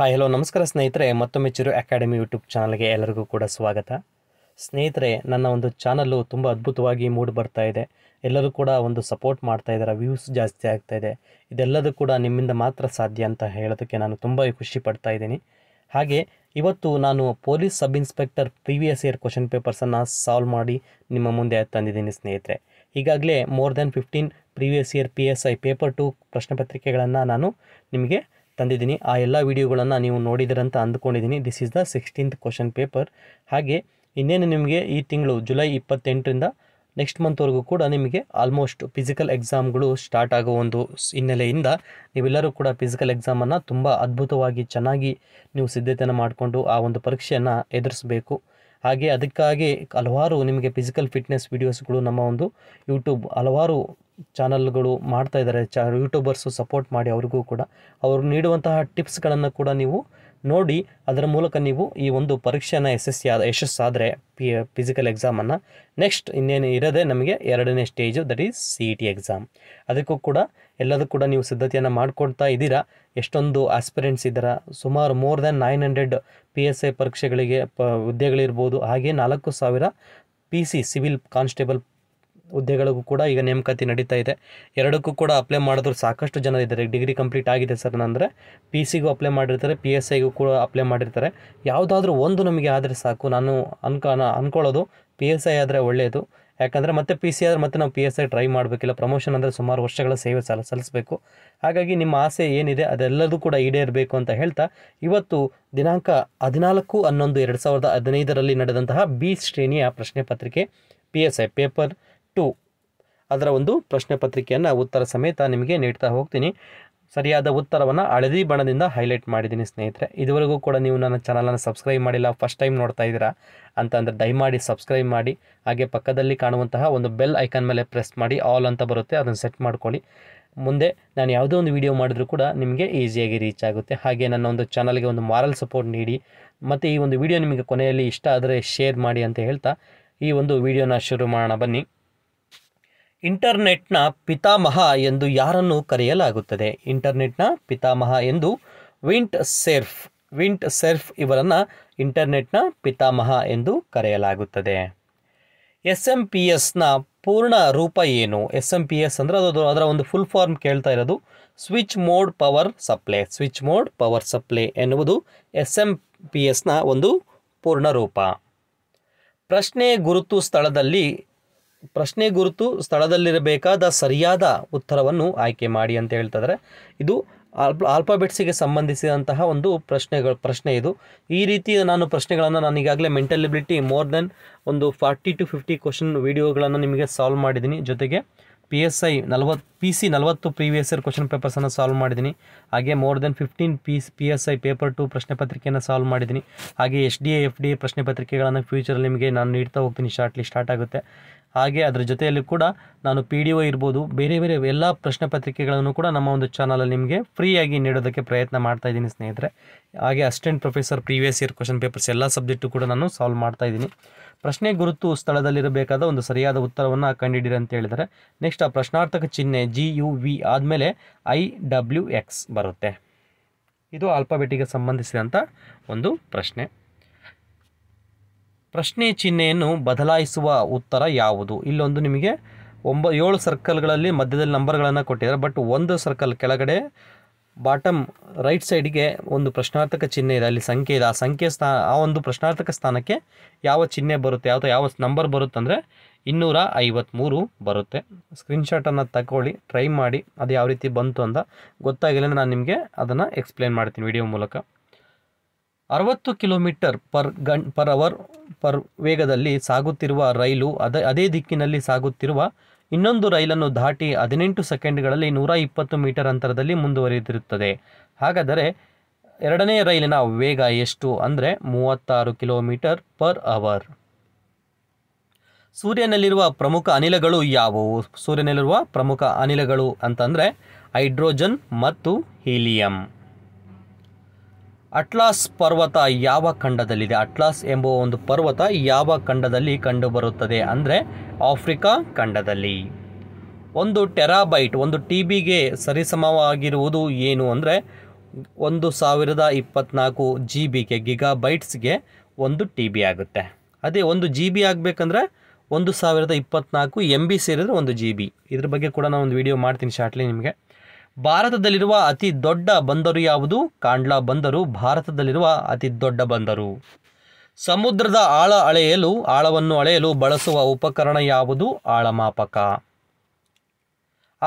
hi hello ನಮಸ್ಕಾರ ಸ್ನೇಹಿತರೆ ಮತ್ತೊಮ್ಮೆ ಚಿರು ಅಕಾಡೆಮಿ ಯೂಟ್ಯೂಬ್ ಚಾನಲ್ಗೆ ಎಲ್ಲರಿಗೂ ಕೂಡ ಸ್ವಾಗತ ಸ್ನೇಹಿತರೆ ನನ್ನ ಒಂದು ಚಾನಲ್ಲು ತುಂಬ ಅದ್ಭುತವಾಗಿ ಮೂಡ್ ಬರ್ತಾ ಇದೆ ಎಲ್ಲರೂ ಕೂಡ ಒಂದು ಸಪೋರ್ಟ್ ಮಾಡ್ತಾ ಇದ್ದಾರೆ ವ್ಯೂಸ್ ಜಾಸ್ತಿ ಆಗ್ತಾ ಇದೆ ಇದೆಲ್ಲದೂ ಕೂಡ ನಿಮ್ಮಿಂದ ಮಾತ್ರ ಸಾಧ್ಯ ಅಂತ ಹೇಳೋದಕ್ಕೆ ನಾನು ತುಂಬ ಖುಷಿ ಪಡ್ತಾ ಇದ್ದೀನಿ ಹಾಗೆ ಇವತ್ತು ನಾನು police sub inspector previous year question ಪೇಪರ್ಸನ್ನು ಸಾಲ್ವ್ ಮಾಡಿ ನಿಮ್ಮ ಮುಂದೆ ತಂದಿದ್ದೀನಿ ಸ್ನೇಹಿತರೆ ಈಗಾಗಲೇ more than fifteen previous year P S I paper two ಪ್ರಶ್ನೆ ಪತ್ರಿಕೆಗಳನ್ನು ನಾನು ನಿಮಗೆ ತಂದಿದ್ದೀನಿ ಆ ಎಲ್ಲ ವೀಡಿಯೋಗಳನ್ನು ನೀವು ನೋಡಿದಿರಂತ ಅಂದ್ಕೊಂಡಿದ್ದೀನಿ this is the sixteenth question paper ಹಾಗೆ ಇನ್ನೇನು ನಿಮಗೆ ಈ ತಿಂಗಳು ಜುಲೈ ಇಪ್ಪತ್ತೆಂಟರಿಂದ ನೆಕ್ಸ್ಟ್ ಮಂತ್ವರೆಗೂ ಕೂಡ ನಿಮಗೆ ಆಲ್ಮೋಸ್ಟ್ ಫಿಸಿಕಲ್ ಎಕ್ಸಾಮ್ಗಳು ಸ್ಟಾರ್ಟ್ ಆಗೋ ಒಂದು ಹಿನ್ನೆಲೆಯಿಂದ ನೀವೆಲ್ಲರೂ ಕೂಡ ಫಿಸಿಕಲ್ ಎಕ್ಸಾಮನ್ನು ತುಂಬ ಅದ್ಭುತವಾಗಿ ಚೆನ್ನಾಗಿ ನೀವು ಸಿದ್ಧತೆಯನ್ನು ಮಾಡಿಕೊಂಡು ಆ ಒಂದು ಪರೀಕ್ಷೆಯನ್ನು ಎದುರಿಸಬೇಕು ಹಾಗೆ ಅದಕ್ಕಾಗಿ ಹಲವಾರು ನಿಮಗೆ ಫಿಸಿಕಲ್ ಫಿಟ್ನೆಸ್ ವೀಡಿಯೋಸ್ಗಳು ನಮ್ಮ ಒಂದು ಯೂಟ್ಯೂಬ್ ಹಲವಾರು ಚಾನಲ್ಗಳು ಮಾಡ್ತಾ ಇದ್ದಾರೆ ಚ ಯೂಟ್ಯೂಬರ್ಸು ಸಪೋರ್ಟ್ ಮಾಡಿ ಅವ್ರಿಗೂ ಕೂಡ ಅವರು ನೀಡುವಂತಹ ಟಿಪ್ಸ್ಗಳನ್ನು ಕೂಡ ನೀವು ನೋಡಿ ಅದರ ಮೂಲಕ ನೀವು ಈ ಒಂದು ಪರೀಕ್ಷೆನ ಯಶಸ್ಸಿಯಾದ ಆದ ಯಶಸ್ಸಾದರೆ ಪಿ ಫಿಸಿಕಲ್ ಎಕ್ಸಾಮನ್ನು ನೆಕ್ಸ್ಟ್ ಇನ್ನೇನು ಇರೋದೇ ನಮಗೆ ಎರಡನೇ stage that is C E T exam ಅದಕ್ಕೂ ಕೂಡ ಎಲ್ಲದೂ ಕೂಡ ನೀವು ಸಿದ್ಧತೆಯನ್ನು ಮಾಡ್ಕೊಳ್ತಾ ಇದ್ದೀರಾ ಎಷ್ಟೊಂದು ಆಸ್ಪಿರೆಂಟ್ಸ್ ಇದ್ದಾರಾ ಸುಮಾರು more than nine hundred P S I ಪರೀಕ್ಷೆಗಳಿಗೆ ಪ ಹುದ್ದೆಗಳಿರ್ಬೋದು ಹಾಗೆ ನಾಲ್ಕು ಸಾವಿರ ಪಿ ಸಿ ಸಿವಿಲ್ ಕಾನ್ಸ್ಟೇಬಲ್ ಹುದ್ದೆಗಳಿಗೂ ಕೂಡ ಈಗ ನೇಮಕಾತಿ ನಡೀತಾ ಇದೆ ಎರಡಕ್ಕೂ ಕೂಡ ಅಪ್ಲೈ ಮಾಡಿದ್ರು ಸಾಕಷ್ಟು ಜನ ಇದ್ದಾರೆ ಡಿಗ್ರಿ ಕಂಪ್ಲೀಟ್ ಆಗಿದೆ ಸರ್ ಅಂದರೆ ಪಿ ಸಿಗೂ ಅಪ್ಲೈ ಮಾಡಿರ್ತಾರೆ ಪಿ ಎಸ್ ಐಗೂ ಕೂಡ ಅಪ್ಲೈ ಮಾಡಿರ್ತಾರೆ ಯಾವುದಾದ್ರೂ ಒಂದು ನಮಗೆ ಆದರೆ ಸಾಕು ನಾನು ಅನ್ಕ ಅನ್ಕೊಳ್ಳೋದು ಪಿ ಎಸ್ ಐ ಆದರೆ ಒಳ್ಳೆಯದು ಯಾಕಂದರೆ ಮತ್ತೆ ಪಿ ಸಿ ಆದರೆ ಮತ್ತೆ ನಾವು ಪಿ ಎಸ್ ಐ ಟ್ರೈ ಮಾಡಬೇಕಿಲ್ಲ ಪ್ರಮೋಷನ್ ಅಂದರೆ ಸುಮಾರು ವರ್ಷಗಳ ಸೇವೆ ಸಾಲ ಸಲ್ಲಿಸಬೇಕು ಹಾಗಾಗಿ ನಿಮ್ಮ ಆಸೆ ಏನಿದೆ ಅದೆಲ್ಲದೂ ಕೂಡ ಈಡೇರಬೇಕು ಅಂತ ಹೇಳ್ತಾ ಇವತ್ತು ದಿನಾಂಕ ಹದಿನಾಲ್ಕು ಹನ್ನೊಂದು ಎರಡು ಸಾವಿರದ ಹದಿನೈದರಲ್ಲಿ ನಡೆದಂತಹ ಬಿ ಶ್ರೇಣಿಯ ಪ್ರಶ್ನೆ ಪತ್ರಿಕೆ P S I paper two ಅದರ ಒಂದು ಪ್ರಶ್ನೆ ಪತ್ರಿಕೆಯನ್ನು ಉತ್ತರ ಸಮೇತ ನಿಮಗೆ ನೀಡ್ತಾ ಹೋಗ್ತೀನಿ ಸರಿಯಾದ ಉತ್ತರವನ್ನು ಹಳದಿ ಬಣ್ಣದಿಂದ ಹೈಲೈಟ್ ಮಾಡಿದ್ದೀನಿ ಸ್ನೇಹಿತರೆ ಇದುವರೆಗೂ ಕೂಡ ನೀವು ನನ್ನ ಚಾನಲನ್ನು ಸಬ್ಸ್ಕ್ರೈಬ್ ಮಾಡಿಲ್ಲ ಫಸ್ಟ್ ಟೈಮ್ ನೋಡ್ತಾ ಇದ್ದೀರಾ ಅಂತ ಅಂದರೆ ದಯಮಾಡಿ ಸಬ್ಸ್ಕ್ರೈಬ್ ಮಾಡಿ ಹಾಗೆ ಪಕ್ಕದಲ್ಲಿ ಕಾಣುವಂತಹ ಒಂದು ಬೆಲ್ ಐಕಾನ್ ಮೇಲೆ ಪ್ರೆಸ್ ಮಾಡಿ ಆಲ್ ಅಂತ ಬರುತ್ತೆ ಅದನ್ನು ಸೆಟ್ ಮಾಡ್ಕೊಳ್ಳಿ ಮುಂದೆ ನಾನು ಯಾವುದೋ ಒಂದು ವಿಡಿಯೋ ಮಾಡಿದರೂ ಕೂಡ ನಿಮಗೆ ಈಸಿಯಾಗಿ ರೀಚ್ ಆಗುತ್ತೆ ಹಾಗೆ ನನ್ನ ಒಂದು ಚಾನಲ್ಗೆ ಒಂದು ಮಾರಲ್ ಸಪೋರ್ಟ್ ನೀಡಿ ಮತ್ತು ಈ ಒಂದು ವೀಡಿಯೋ ನಿಮಗೆ ಕೊನೆಯಲ್ಲಿ ಇಷ್ಟ ಆದರೆ ಶೇರ್ ಮಾಡಿ ಅಂತ ಹೇಳ್ತಾ ಈ ಒಂದು ವಿಡಿಯೋನ ಶುರು ಮಾಡೋಣ ಬನ್ನಿ ಇಂಟರ್ನೆಟ್ನ ಪಿತಾಮಹ ಎಂದು ಯಾರನ್ನು ಕರೆಯಲಾಗುತ್ತದೆ ಇಂಟರ್ನೆಟ್ನ ಪಿತಾಮಹ ಎಂದು ವಿಂಟ್ ಸೆರ್ಫ್ ವಿಂಟ್ ಸೆರ್ಫ್ ಇವರನ್ನು ಇಂಟರ್ನೆಟ್ನ ಪಿತಾಮಹ ಎಂದು ಕರೆಯಲಾಗುತ್ತದೆ ಎಸ್ ಎಂ ಪಿ ಎಸ್ನ ಪೂರ್ಣ ರೂಪ ಏನು ಎಸ್ ಎಂ ಪಿ ಎಸ್ ಅಂದರೆ ಅದು ಅದರ ಒಂದು ಫುಲ್ ಫಾರ್ಮ್ ಕೇಳ್ತಾ ಇರೋದು switch mode power supply switch mode power supply ಎನ್ನುವುದು ಎಸ್ ಎಂ ಪಿ ಎಸ್ನ ಒಂದು ಪೂರ್ಣ ರೂಪ ಪ್ರಶ್ನೆ ಗುರುತು ಸ್ಥಳದಲ್ಲಿ ಪ್ರಶ್ನೆ ಗುರುತು ಸ್ಥಳದಲ್ಲಿರಬೇಕಾದ ಸರಿಯಾದ ಉತ್ತರವನ್ನು ಆಯ್ಕೆ ಮಾಡಿ ಅಂತ ಹೇಳ್ತಿದ್ದಾರೆ ಇದು ಆಲ್ಪ ಆಲ್ಫಾಬೆಟ್ಸಿಗೆ ಸಂಬಂಧಿಸಿದಂತಹ ಒಂದು ಪ್ರಶ್ನೆಗಳು ಪ್ರಶ್ನೆ ಇದು ಈ ರೀತಿ ನಾನು ಪ್ರಶ್ನೆಗಳನ್ನು ನಾನು ಈಗಾಗಲೇ ಮೆಂಟಲ್ ಎಬಿಲಿಟಿ ಮೋರ್ ದೆನ್ ಒಂದು ಫಾರ್ಟಿ ಟು ಫಿಫ್ಟಿ ಕ್ವಶನ್ ವೀಡಿಯೋಗಳನ್ನು ನಿಮಗೆ ಸಾಲ್ವ್ ಮಾಡಿದ್ದೀನಿ ಜೊತೆಗೆ ಪಿ ಎಸ್ ಐ ನಲ್ವತ್ತು ಪಿ ಸಿ ನಲವತ್ತು ಪ್ರೀವಿಯಸ್ ಇಯರ್ ಕ್ವಶನ್ ಪೇಪರ್ಸನ್ನು ಸಾಲ್ವ್ ಮಾಡಿದ್ದೀನಿ ಹಾಗೆ more than fifteen P P S I paper two ಪ್ರಶ್ನೆ ಪತ್ರಿಕೆಯನ್ನು ಸಾಲ್ವ್ ಮಾಡಿದ್ದೀನಿ ಹಾಗೆ S D A F D A ಪ್ರಶ್ನೆ ಪತ್ರಿಕೆಗಳನ್ನು ಫ್ಯೂಚರಲ್ಲಿ ನಿಮಗೆ ನಾನು ನೀಡ್ತಾ ಹೋಗ್ತೀನಿ ಶಾರ್ಟ್ಲಿ ಸ್ಟಾರ್ಟ್ ಆಗುತ್ತೆ ಹಾಗೆ ಅದರ ಜೊತೆಯಲ್ಲಿ ಕೂಡ ನಾನು ಪಿ ಡಿ ಒ ಇರ್ಬೋದು ಬೇರೆ ಬೇರೆ ಎಲ್ಲ ಪ್ರಶ್ನೆ ಪತ್ರಿಕೆಗಳನ್ನು ಕೂಡ ನಮ್ಮ ಒಂದು ಚಾನಲಲ್ಲಿ ನಿಮಗೆ ಫ್ರೀಯಾಗಿ ನೀಡೋದಕ್ಕೆ ಪ್ರಯತ್ನ ಮಾಡ್ತಾ ಇದ್ದೀನಿ ಸ್ನೇಹಿತರೆ ಹಾಗೆ assistant professor previous year question papers ಎಲ್ಲ ಸಬ್ಜೆಕ್ಟು ಕೂಡ ನಾನು ಸಾಲ್ವ್ ಮಾಡ್ತಾ ಇದ್ದೀನಿ ಪ್ರಶ್ನೆ ಗುರುತು ಸ್ಥಳದಲ್ಲಿರಬೇಕಾದ ಒಂದು ಸರಿಯಾದ ಉತ್ತರವನ್ನು ಕಂಡುಹಿಡಿರಿ ಅಂತ ಹೇಳಿದರೆ ನೆಕ್ಸ್ಟ್ ಆ ಪ್ರಶ್ನಾರ್ಥಕ ಚಿಹ್ನೆ ಜಿ ಯು ವಿ ಆದಮೇಲೆ ಐ ಡಬ್ಲ್ಯೂ ಎಕ್ಸ್ ಬರುತ್ತೆ ಇದು ಆಲ್ಫಾಬೆಟಿಗೆ ಸಂಬಂಧಿಸಿದಂಥ ಒಂದು ಪ್ರಶ್ನೆ ಪ್ರಶ್ನೆ ಚಿಹ್ನೆಯನ್ನು ಬದಲಾಯಿಸುವ ಉತ್ತರ ಯಾವುದು ಇಲ್ಲೊಂದು ನಿಮಗೆ ಒಂಬ ಏಳು ಸರ್ಕಲ್ಗಳಲ್ಲಿ ಮಧ್ಯದಲ್ಲಿ ನಂಬರ್ಗಳನ್ನು ಕೊಟ್ಟಿದ್ದಾರೆ ಬಟ್ ಒಂದು ಸರ್ಕಲ್ ಕೆಳಗಡೆ ಬಾಟಮ್ ರೈಟ್ ಸೈಡ್ಗೆ ಒಂದು ಪ್ರಶ್ನಾರ್ಥಕ ಚಿಹ್ನೆ ಇದೆ ಅಲ್ಲಿ ಸಂಖ್ಯೆ ಇದೆ ಆ ಸಂಖ್ಯೆ ಸ್ಥಾನ ಆ ಒಂದು ಪ್ರಶ್ನಾರ್ಥಕ ಸ್ಥಾನಕ್ಕೆ ಯಾವ ಚಿಹ್ನೆ ಬರುತ್ತೆ ಅಥವಾ ಯಾವ ನಂಬರ್ ಬರುತ್ತೆ ಅಂದರೆ ಇನ್ನೂರ ಐವತ್ತ್ಮೂರು ಬರುತ್ತೆ ಸ್ಕ್ರೀನ್ಶಾಟನ್ನು ತಗೊಳ್ಳಿ ಟ್ರೈ ಮಾಡಿ ಅದು ಯಾವ ರೀತಿ ಬಂತು ಅಂತ ಗೊತ್ತಾಗಿಲ್ಲ ಅಂದರೆ ನಾನು ನಿಮಗೆ ಅದನ್ನು ಎಕ್ಸ್ಪ್ಲೇನ್ ಮಾಡ್ತೀನಿ ವಿಡಿಯೋ ಮೂಲಕ ಅರವತ್ತು ಕಿಲೋಮೀಟರ್ ಪರ್ ಗನ್ ಪರ್ ಅವರ್ ಪರ್ ವೇಗದಲ್ಲಿ ಸಾಗುತ್ತಿರುವ ರೈಲು ಅದ ಅದೇ ದಿಕ್ಕಿನಲ್ಲಿ ಸಾಗುತ್ತಿರುವ ಇನ್ನೊಂದು ರೈಲನ್ನು ದಾಟಿ ಹದಿನೆಂಟು ಸೆಕೆಂಡ್ಗಳಲ್ಲಿ ನೂರ ಇಪ್ಪತ್ತು ಮೀಟರ್ ಅಂತರದಲ್ಲಿ ಮುಂದುವರಿಯುತ್ತಿರುತ್ತದೆ ಹಾಗಾದರೆ ಎರಡನೇ ರೈಲಿನ ವೇಗ ಎಷ್ಟು ಅಂದರೆ ಮೂವತ್ತಾರು ಕಿಲೋಮೀಟರ್ ಪರ್ ಅವರ್ ಸೂರ್ಯನಲ್ಲಿರುವ ಪ್ರಮುಖ ಅನಿಲಗಳು ಯಾವುವು ಸೂರ್ಯನಲ್ಲಿರುವ ಪ್ರಮುಖ ಅನಿಲಗಳು ಅಂತಂದರೆ ಹೈಡ್ರೋಜನ್ ಮತ್ತು ಹೀಲಿಯಂ ಅಟ್ಲಾಸ್ ಪರ್ವತ ಯಾವ ಖಂಡದಲ್ಲಿದೆ ಅಟ್ಲಾಸ್ ಎಂಬ ಒಂದು ಪರ್ವತ ಯಾವ ಖಂಡದಲ್ಲಿ ಕಂಡುಬರುತ್ತದೆ ಅಂದರೆ ಆಫ್ರಿಕಾ ಖಂಡದಲ್ಲಿ ಒಂದು ಟೆರಾಬೈಟ್ ಒಂದು ಟಿ ಬಿಗೆ ಸರಿಸಮವಾಗಿರುವುದು ಏನು ಅಂದರೆ ಒಂದು ಸಾವಿರದ ಇಪ್ಪತ್ತ್ನಾಲ್ಕು ಜಿ ಬಿಗೆ ಗಿಗಾ ಬೈಟ್ಸ್ಗೆ ಒಂದು ಟಿ ಬಿ ಆಗುತ್ತೆ ಅದೇ ಒಂದು ಜಿ ಬಿ ಆಗಬೇಕಂದ್ರೆ ಒಂದು ಸಾವಿರದ ಇಪ್ಪತ್ನಾಲ್ಕು ಎಮ್ ಬಿ ಸೇರಿದರೆ ಒಂದು ಜಿ ಬಿ ಇದ್ರ ಬಗ್ಗೆ ಕೂಡ ನಾನು ಒಂದು ವಿಡಿಯೋ ಮಾಡ್ತೀನಿ ಶಾರ್ಟ್ಲಿ ನಿಮಗೆ ಭಾರತದಲ್ಲಿರುವ ಅತಿ ದೊಡ್ಡ ಬಂದರು ಯಾವುದು ಕಾಂಡ್ಲಾ ಬಂದರು ಭಾರತದಲ್ಲಿರುವ ಅತಿ ದೊಡ್ಡ ಬಂದರು ಸಮುದ್ರದ ಆಳ ಅಳೆಯಲು ಆಳವನ್ನು ಅಳೆಯಲು ಬಳಸುವ ಉಪಕರಣ ಯಾವುದು ಆಳಮಾಪಕ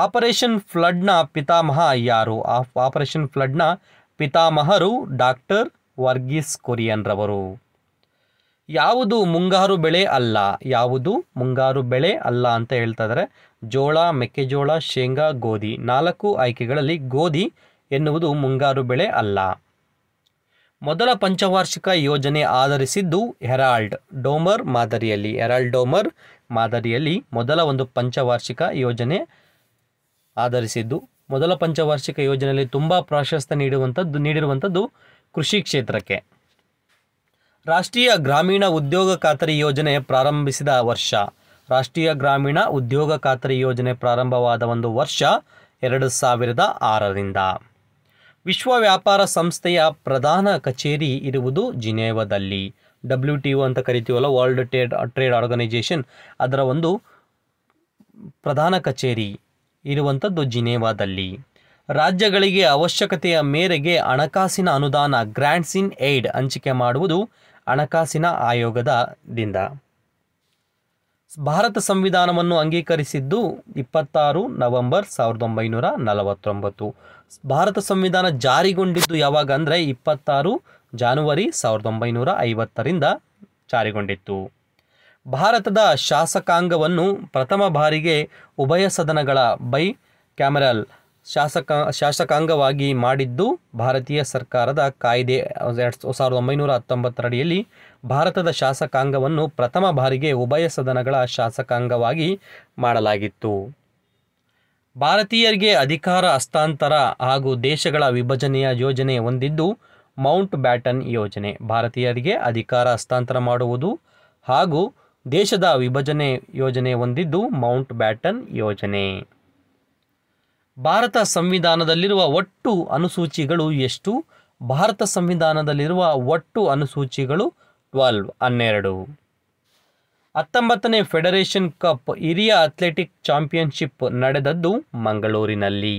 ಆಪರೇಷನ್ ಫ್ಲಡ್ನ ಪಿತಾಮಹ ಯಾರು ಆಪರೇಷನ್ ಫ್ಲಡ್ನ ಪಿತಾಮಹರು ಡಾಕ್ಟರ್ ವರ್ಗೀಸ್ ಕೊರಿಯನ್ರವರು ರವರು ಯಾವುದು ಮುಂಗಾರು ಬೆಳೆ ಅಲ್ಲ ಯಾವುದು ಮುಂಗಾರು ಬೆಳೆ ಅಲ್ಲ ಅಂತ ಹೇಳ್ತಾ ಇದ್ದಾರೆ ಜೋಳ ಮೆಕ್ಕೆಜೋಳ ಶೇಂಗಾ ಗೋಧಿ ನಾಲ್ಕು ಆಯ್ಕೆಗಳಲ್ಲಿ ಗೋಧಿ ಎನ್ನುವುದು ಮುಂಗಾರು ಬೆಳೆ ಅಲ್ಲ ಮೊದಲ ಪಂಚವಾರ್ಷಿಕ ಯೋಜನೆ ಆಧರಿಸಿದ್ದು ಹೆರಾಲ್ಡ್ ಡೋಮರ್ ಮಾದರಿಯಲ್ಲಿ ಹೆರಾಲ್ಡ್ ಡೋಮರ್ ಮಾದರಿಯಲ್ಲಿ ಮೊದಲ ಒಂದು ಪಂಚವಾರ್ಷಿಕ ಯೋಜನೆ ಆಧರಿಸಿದ್ದು ಮೊದಲ ಪಂಚವಾರ್ಷಿಕ ಯೋಜನೆಯಲ್ಲಿ ತುಂಬ ಪ್ರಾಶಸ್ತ್ಯ ನೀಡುವಂಥದ್ದು ನೀಡಿರುವಂಥದ್ದು ಕೃಷಿ ಕ್ಷೇತ್ರಕ್ಕೆ ರಾಷ್ಟ್ರೀಯ ಗ್ರಾಮೀಣ ಉದ್ಯೋಗ ಖಾತರಿ ಯೋಜನೆ ಪ್ರಾರಂಭಿಸಿದ ವರ್ಷ ರಾಷ್ಟ್ರೀಯ ಗ್ರಾಮೀಣ ಉದ್ಯೋಗ ಖಾತರಿ ಯೋಜನೆ ಪ್ರಾರಂಭವಾದ ಒಂದು ವರ್ಷ ಎರಡು ಸಾವಿರದ ಆರರಿಂದ ವಿಶ್ವ ವ್ಯಾಪಾರ ಸಂಸ್ಥೆಯ ಪ್ರಧಾನ ಕಚೇರಿ ಇರುವುದು ಜಿನೇವದಲ್ಲಿ ಡಬ್ಲ್ಯೂ ಟಿ ಒ ಅಂತ ಕರಿತೀವಲ್ಲ ವರ್ಲ್ಡ್ ಟ್ರೇಡ್ ಟ್ರೇಡ್ ಆರ್ಗನೈಜೇಷನ್ ಅದರ ಒಂದು ಪ್ರಧಾನ ಕಚೇರಿ ಇರುವಂಥದ್ದು ಜಿನೇವಾದಲ್ಲಿ ರಾಜ್ಯಗಳಿಗೆ ಅವಶ್ಯಕತೆಯ ಮೇರೆಗೆ ಹಣಕಾಸಿನ ಅನುದಾನ ಗ್ರ್ಯಾಂಡ್ಸ್ ಇನ್ ಏಡ್ ಹಂಚಿಕೆ ಮಾಡುವುದು ಹಣಕಾಸಿನ ಆಯೋಗದ ದಿಂದ ಭಾರತ ಸಂವಿಧಾನವನ್ನು ಅಂಗೀಕರಿಸಿದ್ದು ಇಪ್ಪತ್ತಾರು ನವೆಂಬರ್ ಸಾವಿರದ ಒಂಬೈನೂರ ನಲವತ್ತೊಂಬತ್ತು ಭಾರತ ಸಂವಿಧಾನ ಜಾರಿಗೊಂಡಿದ್ದು ಯಾವಾಗ ಅಂದರೆ ಇಪ್ಪತ್ತಾರು ಜಾನುವರಿ ಸಾವಿರದ ಒಂಬೈನೂರ ಐವತ್ತರಿಂದ ಜಾರಿಗೊಂಡಿತ್ತು ಭಾರತದ ಶಾಸಕಾಂಗವನ್ನು ಪ್ರಥಮ ಬಾರಿಗೆ ಉಭಯ ಸದನಗಳ ಬೈ ಕ್ಯಾಮರಲ್ ಶಾಸಕ ಶಾಸಕಾಂಗವಾಗಿ ಮಾಡಿದ್ದು ಭಾರತೀಯ ಸರ್ಕಾರದ ಕಾಯ್ದೆ ಎರಡು ಸಾವಿರದ ಒಂಬೈನೂರ ಹತ್ತೊಂಬತ್ತರಡಿಯಲ್ಲಿ ಭಾರತದ ಶಾಸಕಾಂಗವನ್ನು ಪ್ರಥಮ ಬಾರಿಗೆ ಉಭಯ ಸದನಗಳ ಶಾಸಕಾಂಗವಾಗಿ ಮಾಡಲಾಗಿತ್ತು ಭಾರತೀಯರಿಗೆ ಅಧಿಕಾರ ಹಸ್ತಾಂತರ ಹಾಗೂ ದೇಶಗಳ ವಿಭಜನೆಯ ಯೋಜನೆ ಹೊಂದಿದ್ದು ಮೌಂಟ್ ಬ್ಯಾಟನ್ ಯೋಜನೆ ಭಾರತೀಯರಿಗೆ ಅಧಿಕಾರ ಹಸ್ತಾಂತರ ಮಾಡುವುದು ಹಾಗೂ ದೇಶದ ವಿಭಜನೆ ಯೋಜನೆ ಹೊಂದಿದ್ದು ಮೌಂಟ್ ಬ್ಯಾಟನ್ ಯೋಜನೆ ಭಾರತ ಸಂವಿಧಾನದಲ್ಲಿರುವ ಒಟ್ಟು ಅನುಸೂಚಿಗಳು ಎಷ್ಟು ಭಾರತ ಸಂವಿಧಾನದಲ್ಲಿರುವ ಒಟ್ಟು ಅನುಸೂಚಿಗಳು ಟ್ವೆಲ್ವ್ ಹನ್ನೆರಡು ಹತ್ತೊಂಬತ್ತನೇ ಫೆಡರೇಷನ್ ಕಪ್ ಹಿರಿಯ ಅಥ್ಲೆಟಿಕ್ ಚಾಂಪಿಯನ್ಶಿಪ್ ನಡೆದದ್ದು ಮಂಗಳೂರಿನಲ್ಲಿ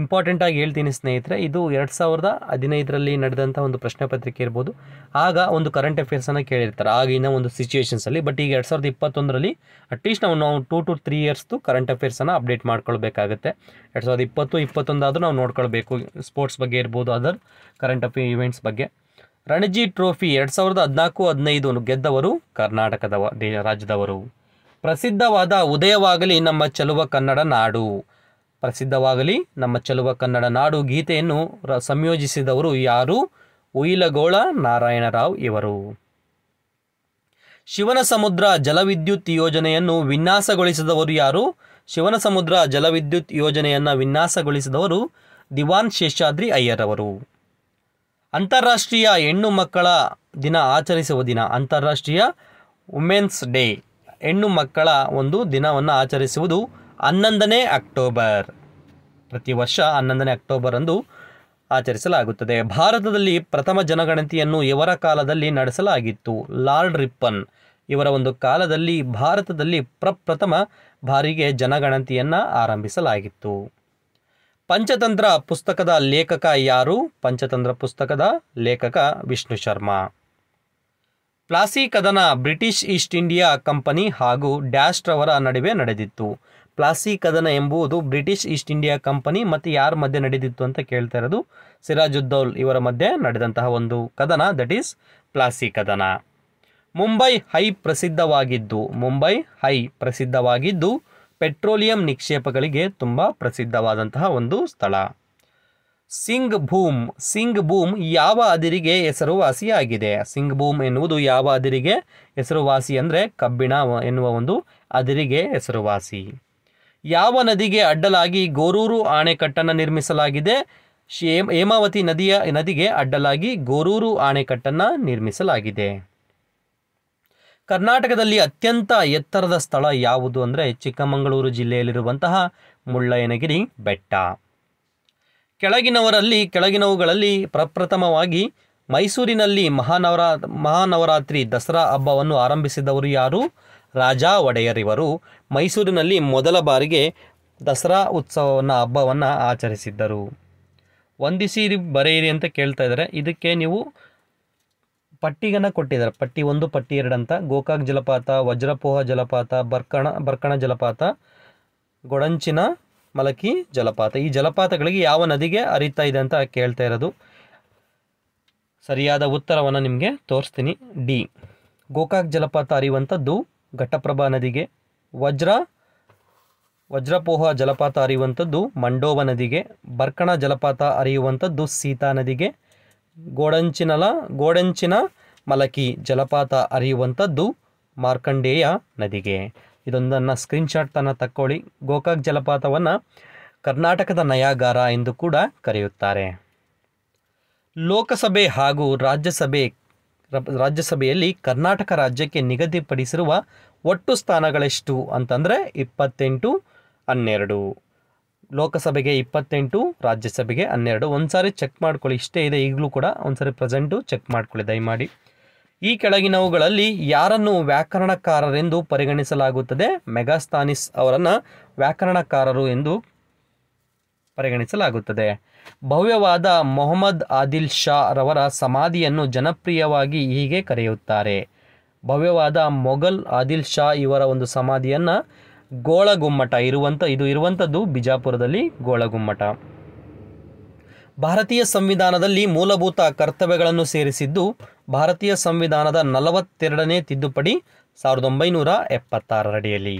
ಇಂಪಾರ್ಟೆಂಟಾಗಿ ಹೇಳ್ತೀನಿ ಸ್ನೇಹಿತರೆ ಇದು ಎರಡು ಸಾವಿರದ ಹದಿನೈದರಲ್ಲಿ ನಡೆದಂಥ ಒಂದು ಪ್ರಶ್ನೆ ಪತ್ರಿಕೆ ಇರ್ಬೋದು ಆಗ ಒಂದು ಕರೆಂಟ್ ಅಫೇರ್ಸನ್ನು ಕೇಳಿರ್ತಾರೆ ಆಗಿನ ಒಂದು ಸಿಚುವೇಷನ್ಸಲ್ಲಿ ಬಟ್ ಈಗ ಎರಡು ಸಾವಿರದ ಇಪ್ಪತ್ತೊಂದರಲ್ಲಿ ಅಟ್ಲೀಸ್ಟ್ ನಾವು ನಾವು ಟೂ ಟು ತ್ರೀ ಇಯರ್ಸ್ದು ಕರೆಂಟ್ ಅಫೇರ್ಸನ್ನು ಅಪ್ಡೇಟ್ ಮಾಡ್ಕೊಳ್ಬೇಕಾಗುತ್ತೆ ಎರಡು ಸಾವಿರದ ಇಪ್ಪತ್ತು ಇಪ್ಪತ್ತೊಂದಾದರೂ ನಾವು ನೋಡ್ಕೊಳ್ಬೇಕು ಸ್ಪೋರ್ಟ್ಸ್ ಬಗ್ಗೆ ಇರ್ಬೋದು ಅದರ್ ಕರೆಂಟ್ ಅಫೇರ್ ಇವೆಂಟ್ಸ್ ಬಗ್ಗೆ ರಣಜಿ ಟ್ರೋಫಿ ಎರಡು ಸಾವಿರದ ಹದಿನಾಲ್ಕು ಹದಿನೈದು ಗೆದ್ದವರು ಕರ್ನಾಟಕದವ ರಾಜ್ಯದವರು ಪ್ರಸಿದ್ಧವಾದ ಉದಯವಾಗಲಿ ನಮ್ಮ ಚಲುವ ಕನ್ನಡ ನಾಡು ಪ್ರಸಿದ್ಧವಾಗಲಿ ನಮ್ಮ ಚೆಲುವ ಕನ್ನಡ ನಾಡು ಗೀತೆಯನ್ನು ಸಂಯೋಜಿಸಿದವರು ಯಾರು ಉಯಿಲಗೋಳ ನಾರಾಯಣರಾವ್ ಇವರು ಶಿವನ ಸಮುದ್ರ ಜಲವಿದ್ಯುತ್ ಯೋಜನೆಯನ್ನು ವಿನ್ಯಾಸಗೊಳಿಸಿದವರು ಯಾರು ಶಿವನ ಸಮುದ್ರ ಜಲವಿದ್ಯುತ್ ಯೋಜನೆಯನ್ನು ವಿನ್ಯಾಸಗೊಳಿಸಿದವರು ದಿವಾನ್ ಶೇಷಾದ್ರಿ ಅಯ್ಯರ್ ಅವರು ಅಂತಾರಾಷ್ಟ್ರೀಯ ಹೆಣ್ಣು ಮಕ್ಕಳ ದಿನ ಆಚರಿಸುವ ದಿನ ಅಂತಾರಾಷ್ಟ್ರೀಯ ವುಮೆನ್ಸ್ ಡೇ ಹೆಣ್ಣು ಮಕ್ಕಳ ಒಂದು ದಿನವನ್ನು ಆಚರಿಸುವುದು ಹನ್ನೊಂದನೇ ಅಕ್ಟೋಬರ್ ಪ್ರತಿ ವರ್ಷ ಹನ್ನೊಂದನೇ ಅಕ್ಟೋಬರ್ ಅಂದು ಆಚರಿಸಲಾಗುತ್ತದೆ ಭಾರತದಲ್ಲಿ ಪ್ರಥಮ ಜನಗಣತಿಯನ್ನು ಇವರ ಕಾಲದಲ್ಲಿ ನಡೆಸಲಾಗಿತ್ತು ಲಾರ್ಡ್ ರಿಪ್ಪನ್ ಇವರ ಒಂದು ಕಾಲದಲ್ಲಿ ಭಾರತದಲ್ಲಿ ಪ್ರಪ್ರಥಮ ಬಾರಿಗೆ ಜನಗಣತಿಯನ್ನು ಆರಂಭಿಸಲಾಗಿತ್ತು ಪಂಚತಂತ್ರ ಪುಸ್ತಕದ ಲೇಖಕ ಯಾರು ಪಂಚತಂತ್ರ ಪುಸ್ತಕದ ಲೇಖಕ ವಿಷ್ಣು ಶರ್ಮಾ ಪ್ಲಾಸಿ ಕದನ ಬ್ರಿಟಿಷ್ ಈಸ್ಟ್ ಇಂಡಿಯಾ ಕಂಪನಿ ಹಾಗೂ ಡ್ಯಾಶ್ರವರ ನಡುವೆ ನಡೆದಿತ್ತು ಪ್ಲಾಸಿ ಕದನ ಎಂಬುದು ಬ್ರಿಟಿಷ್ ಈಸ್ಟ್ ಇಂಡಿಯಾ ಕಂಪನಿ ಮತ್ತು ಯಾರ ಮಧ್ಯೆ ನಡೆದಿತ್ತು ಅಂತ ಕೇಳ್ತಾ ಇರೋದು ಸಿರಾಜುದ್ದೌಲ್ ಇವರ ಮಧ್ಯೆ ನಡೆದಂತಹ ಒಂದು ಕದನ ದಟ್ ಈಸ್ ಪ್ಲಾಸಿ ಕದನ ಮುಂಬೈ ಹೈ ಪ್ರಸಿದ್ಧವಾಗಿದ್ದು ಮುಂಬೈ ಹೈ ಪ್ರಸಿದ್ಧವಾಗಿದ್ದು ಪೆಟ್ರೋಲಿಯಂ ನಿಕ್ಷೇಪಗಳಿಗೆ ತುಂಬ ಪ್ರಸಿದ್ಧವಾದಂತಹ ಒಂದು ಸ್ಥಳ ಸಿಂಗ್ ಭೂಮ್ ಸಿಂಗ್ ಭೂಮ್ ಯಾವ ಅದಿರಿಗೆ ಹೆಸರುವಾಸಿಯಾಗಿದೆ ಸಿಂಗ್ ಭೂಮ್ ಎನ್ನುವುದು ಯಾವ ಅದಿರಿಗೆ ಹೆಸರುವಾಸಿ ಅಂದರೆ ಕಬ್ಬಿಣ ಎನ್ನುವ ಒಂದು ಅದಿರಿಗೆ ಹೆಸರುವಾಸಿ ಯಾವ ನದಿಗೆ ಅಡ್ಡಲಾಗಿ ಗೋರೂರು ಆಣೆಕಟ್ಟನ್ನು ನಿರ್ಮಿಸಲಾಗಿದೆ ಹೇಮಾವತಿ ನದಿಯ ನದಿಗೆ ಅಡ್ಡಲಾಗಿ ಗೋರೂರು ಅಣೆಕಟ್ಟನ್ನು ನಿರ್ಮಿಸಲಾಗಿದೆ ಕರ್ನಾಟಕದಲ್ಲಿ ಅತ್ಯಂತ ಎತ್ತರದ ಸ್ಥಳ ಯಾವುದು ಅಂದರೆ ಚಿಕ್ಕಮಗಳೂರು ಜಿಲ್ಲೆಯಲ್ಲಿರುವಂತಹ ಮುಳ್ಳಯ್ಯನಗಿರಿ ಬೆಟ್ಟ ಕೆಳಗಿನವರಲ್ಲಿ ಕೆಳಗಿನವುಗಳಲ್ಲಿ ಪ್ರಪ್ರಥಮವಾಗಿ ಮೈಸೂರಿನಲ್ಲಿ ಮಹಾನವರಾ ಮಹಾನವರಾತ್ರಿ ದಸರಾ ಹಬ್ಬವನ್ನು ಆರಂಭಿಸಿದವರು ಯಾರು ರಾಜಾ ಒಡೆಯರ್ ಇವರು ಮೈಸೂರಿನಲ್ಲಿ ಮೊದಲ ಬಾರಿಗೆ ದಸರಾ ಉತ್ಸವವನ್ನು ಹಬ್ಬವನ್ನು ಆಚರಿಸಿದ್ದರು ಒಂದಿಸಿರಿ ಬರೆಯಿರಿ ಅಂತ ಕೇಳ್ತಾ ಇದ್ದಾರೆ ಇದಕ್ಕೆ ನೀವು ಪಟ್ಟಿಗನ್ನು ಕೊಟ್ಟಿದ್ದಾರೆ ಪಟ್ಟಿ ಒಂದು ಪಟ್ಟಿ ಎರಡು ಅಂತ ಗೋಕಾಕ್ ಜಲಪಾತ ವಜ್ರಪೋಹ ಜಲಪಾತ ಬರ್ಕಣ ಬರ್ಕಣ ಜಲಪಾತ ಗೊಡಂಚಿನ ಮಲಕಿ ಜಲಪಾತ ಈ ಜಲಪಾತಗಳಿಗೆ ಯಾವ ನದಿಗೆ ಅರಿತಾ ಇದೆ ಅಂತ ಕೇಳ್ತಾ ಇರೋದು ಸರಿಯಾದ ಉತ್ತರವನ್ನು ನಿಮಗೆ ತೋರಿಸ್ತೀನಿ ಡಿ ಗೋಕಾಕ್ ಜಲಪಾತ ಅರಿಯುವಂಥದ್ದು ಘಟಪ್ರಭಾ ನದಿಗೆ ವಜ್ರ ವಜ್ರಪೋಹ ಜಲಪಾತ ಹರಿಯುವಂಥದ್ದು ಮಂಡೋವ ನದಿಗೆ ಬರ್ಕಣ ಜಲಪಾತ ಹರಿಯುವಂಥದ್ದು ಸೀತಾ ನದಿಗೆ ಗೋಡಂಚಿನಲ ಗೋಡಂಚಿನ ಮಲಕಿ ಜಲಪಾತ ಹರಿಯುವಂಥದ್ದು ಮಾರ್ಕಂಡೇಯ ನದಿಗೆ ಇದೊಂದನ್ನು ಸ್ಕ್ರೀನ್ಶಾಟ್ ತನ್ನ ತಕ್ಕೊಳ್ಳಿ ಗೋಕಾಕ್ ಜಲಪಾತವನ್ನು ಕರ್ನಾಟಕದ ನಯಾಗಾರ ಎಂದು ಕೂಡ ಕರೆಯುತ್ತಾರೆ ಲೋಕಸಭೆ ಹಾಗೂ ರಾಜ್ಯಸಭೆ ರಾಜ್ಯಸಭೆಯಲ್ಲಿ ಕರ್ನಾಟಕ ರಾಜ್ಯಕ್ಕೆ ನಿಗದಿಪಡಿಸಿರುವ ಒಟ್ಟು ಸ್ಥಾನಗಳೆಷ್ಟು ಅಂತಂದರೆ ಇಪ್ಪತ್ತೆಂಟು ಹನ್ನೆರಡು ಲೋಕಸಭೆಗೆ ಇಪ್ಪತ್ತೆಂಟು ರಾಜ್ಯಸಭೆಗೆ ಹನ್ನೆರಡು ಒಂದು ಸಾರಿ ಚೆಕ್ ಮಾಡ್ಕೊಳ್ಳಿ ಇಷ್ಟೇ ಇದೆ ಈಗಲೂ ಕೂಡ ಒಂದು ಸಾರಿ ಪ್ರೆಸೆಂಟು ಚೆಕ್ ಮಾಡ್ಕೊಳ್ಳಿ ದಯಮಾಡಿ ಈ ಕೆಳಗಿನವುಗಳಲ್ಲಿ ಯಾರನ್ನು ವ್ಯಾಕರಣಕಾರರೆಂದು ಪರಿಗಣಿಸಲಾಗುತ್ತದೆ ಮೆಗಾಸ್ತಾನಿಸ್ ಅವರನ್ನು ವ್ಯಾಕರಣಕಾರರು ಎಂದು ಪರಿಗಣಿಸಲಾಗುತ್ತದೆ ಭವ್ಯವಾದ ಮೊಹಮ್ಮದ್ ಆದಿಲ್ ಶಾ ರವರ ಸಮಾಧಿಯನ್ನು ಜನಪ್ರಿಯವಾಗಿ ಹೀಗೆ ಕರೆಯುತ್ತಾರೆ ಭವ್ಯವಾದ ಮೊಘಲ್ ಆದಿಲ್ ಶಾ ಇವರ ಒಂದು ಸಮಾಧಿಯನ್ನು ಗೋಳಗುಮ್ಮಟ ಇರುವಂಥ ಇದು ಇರುವಂಥದ್ದು ಬಿಜಾಪುರದಲ್ಲಿ ಗೋಳಗುಮ್ಮಟ ಭಾರತೀಯ ಸಂವಿಧಾನದಲ್ಲಿ ಮೂಲಭೂತ ಕರ್ತವ್ಯಗಳನ್ನು ಸೇರಿಸಿದ್ದು ಭಾರತೀಯ ಸಂವಿಧಾನದ ನಲವತ್ತೆರಡನೇ ತಿದ್ದುಪಡಿ ಸಾವಿರದ ಒಂಬೈನೂರ ಎಪ್ಪತ್ತಾರರಡಿಯಲ್ಲಿ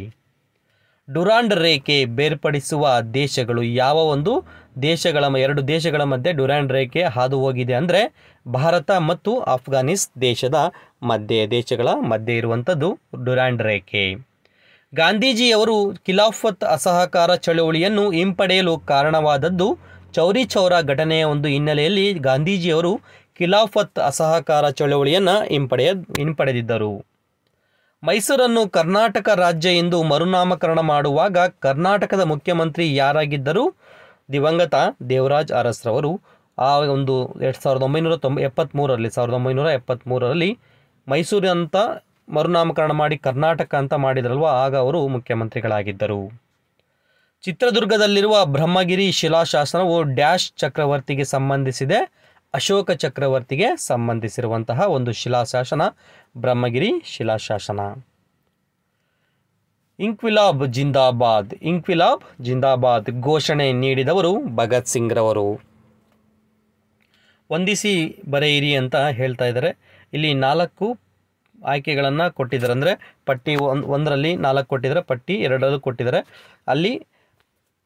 ಡುರಾಂಡ್ ರೇಖೆ ಬೇರ್ಪಡಿಸುವ ದೇಶಗಳು ಯಾವ ಒಂದು ದೇಶಗಳ ಎರಡು ದೇಶಗಳ ಮಧ್ಯೆ ಡುರ್ಯಾಂಡ್ ರೇಖೆ ಹಾದು ಹೋಗಿದೆ ಅಂದರೆ ಭಾರತ ಮತ್ತು ಅಫ್ಘಾನಿಸ್ ದೇಶದ ಮಧ್ಯೆ ದೇಶಗಳ ಮಧ್ಯೆ ಇರುವಂಥದ್ದು ಡುರ್ಯಾಂಡ್ ರೇಖೆ ಗಾಂಧೀಜಿಯವರು ಖಿಲಾಫತ್ ಅಸಹಕಾರ ಚಳವಳಿಯನ್ನು ಹಿಂಪಡೆಯಲು ಕಾರಣವಾದದ್ದು ಚೌರಿ ಚೌರ ಘಟನೆಯ ಒಂದು ಹಿನ್ನೆಲೆಯಲ್ಲಿ ಗಾಂಧೀಜಿಯವರು ಖಿಲಾಫತ್ ಅಸಹಕಾರ ಚಳವಳಿಯನ್ನು ಹಿಂಪಡೆಯ ಹಿಂಪಡೆದಿದ್ದರು ಮೈಸೂರನ್ನು ಕರ್ನಾಟಕ ರಾಜ್ಯ ಎಂದು ಮರುನಾಮಕರಣ ಮಾಡುವಾಗ ಕರ್ನಾಟಕದ ಮುಖ್ಯಮಂತ್ರಿ ಯಾರಾಗಿದ್ದರೂ ದಿವಂಗತ ದೇವರಾಜ್ ಅರಸ್ರವರು ಆ ಒಂದು ಎರಡು ಸಾವಿರದ ಒಂಬೈನೂರ ತೊಂಬ ಎಪ್ಪತ್ತ್ಮೂರರಲ್ಲಿ ಸಾವಿರದ ಒಂಬೈನೂರ ಎಪ್ಪತ್ತ್ಮೂರರಲ್ಲಿ ಮೈಸೂರು ಅಂತ ಮರುನಾಮಕರಣ ಮಾಡಿ ಕರ್ನಾಟಕ ಅಂತ ಮಾಡಿದ್ರಲ್ವ ಆಗ ಅವರು ಮುಖ್ಯಮಂತ್ರಿಗಳಾಗಿದ್ದರು ಚಿತ್ರದುರ್ಗದಲ್ಲಿರುವ ಬ್ರಹ್ಮಗಿರಿ ಶಿಲಾಶಾಸನವು ಡ್ಯಾಶ್ ಚಕ್ರವರ್ತಿಗೆ ಸಂಬಂಧಿಸಿದೆ ಅಶೋಕ ಚಕ್ರವರ್ತಿಗೆ ಸಂಬಂಧಿಸಿರುವಂತಹ ಒಂದು ಶಿಲಾಶಾಸನ ಬ್ರಹ್ಮಗಿರಿ ಶಿಲಾಶಾಸನ ಇಂಕ್ವಿಲಾಬ್ ಜಿಂದಾಬಾದ್ ಇಂಕ್ವಿಲಾಬ್ ಜಿಂದಾಬಾದ್ ಘೋಷಣೆ ನೀಡಿದವರು ಭಗತ್ ಸಿಂಗ್ ರವರು ವಂದಿಸಿ ಬರೆಯಿರಿ ಅಂತ ಹೇಳ್ತಾ ಇದ್ದಾರೆ ಇಲ್ಲಿ ನಾಲ್ಕು ಆಯ್ಕೆಗಳನ್ನು ಕೊಟ್ಟಿದ್ದಾರೆ ಅಂದರೆ ಪಟ್ಟಿ ಒಂದು ಒಂದರಲ್ಲಿ ನಾಲ್ಕು ಕೊಟ್ಟಿದ್ದಾರೆ ಪಟ್ಟಿ ಎರಡರಲ್ಲೂ ಕೊಟ್ಟಿದ್ದಾರೆ ಅಲ್ಲಿ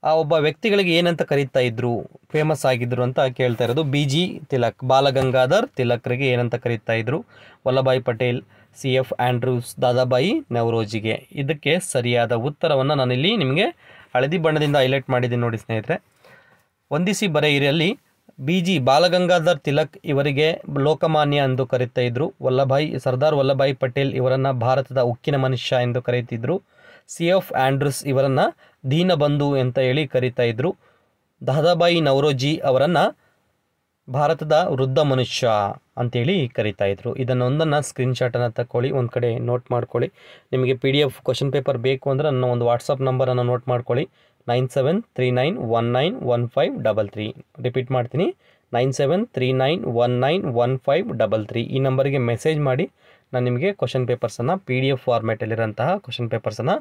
ಆ ಒಬ್ಬ ವ್ಯಕ್ತಿಗಳಿಗೆ ಏನಂತ ಕರೀತಾ ಇದ್ರು ಫೇಮಸ್ ಆಗಿದ್ರು ಅಂತ ಕೇಳ್ತಾ ಇರೋದು ಬಿ ಜಿ ತಿಲಕ್ ಬಾಲಗಂಗಾಧರ್ ತಿಲಕ್ರಿಗೆ ಏನಂತ ಕರೀತಾ ಇದ್ರು Vallabhbhai Patel C F Andrews Dadabhai ನವರೋಜಿಗೆ ಇದಕ್ಕೆ ಸರಿಯಾದ ಉತ್ತರವನ್ನು ನಾನಿಲ್ಲಿ ನಿಮಗೆ ಹಳದಿ ಬಣ್ಣದಿಂದ ಹೈಲೈಟ್ ಮಾಡಿದ್ದೀನಿ ನೋಡಿ ಸ್ನೇಹಿತರೆ ವಂದಿಸಿ ಬರೆಯಿರಲ್ಲಿ ಬಿ ಜಿ ಬಾಲಗಂಗಾಧರ್ ತಿಲಕ್ ಇವರಿಗೆ ಲೋಕಮಾನ್ಯ ಎಂದು ಕರೀತಾ ಇದ್ದರು ವಲ್ಲಭಾಯಿ ಸರ್ದಾರ್ ವಲ್ಲಭಾಯಿ ಪಟೇಲ್ ಇವರನ್ನು ಭಾರತದ ಉಕ್ಕಿನ ಮನುಷ್ಯ ಎಂದು ಕರೀತಿದ್ರು ಸಿ ಎಫ್ ಆ್ಯಂಡ್ರೂಸ್ ಇವರನ್ನು ದೀನಬಂಧು ಅಂತ ಹೇಳಿ ಕರೀತಾ ಇದ್ದರು ದಾದಾಬಾಯಿ ನವರೋಜಿ ಅವರನ್ನು ಭಾರತದ ವೃದ್ಧ ಮನುಷ್ಯ ಅಂತೇಳಿ ಕರಿತಾ ಇದ್ರು ಇದನ್ನೊಂದನ್ನು ಸ್ಕ್ರೀನ್ಶಾಟನ್ನು ತಗೊಳ್ಳಿ ಒಂದು ಕಡೆ ನೋಟ್ ಮಾಡ್ಕೊಳ್ಳಿ ನಿಮಗೆ P D F question paper ಬೇಕು ಅಂದರೆ ನನ್ನ ಒಂದು ವಾಟ್ಸಪ್ ನಂಬರನ್ನು ನೋಟ್ ಮಾಡ್ಕೊಳ್ಳಿ nine seven three nine one nine one five double three repeat ಮಾಡ್ತೀನಿ nine seven three nine one nine one five double three ಈ ನಂಬರಿಗೆ ಮೆಸೇಜ್ ಮಾಡಿ ನಾನು ನಿಮಗೆ ಕ್ವಶನ್ ಪೇಪರ್ಸನ್ನು ಪಿ ಡಿ ಎಫ್ ಫಾರ್ಮೆಟಲ್ಲಿರೋಂತಹ ಕ್ವಶನ್ ಪೇಪರ್ಸನ್ನು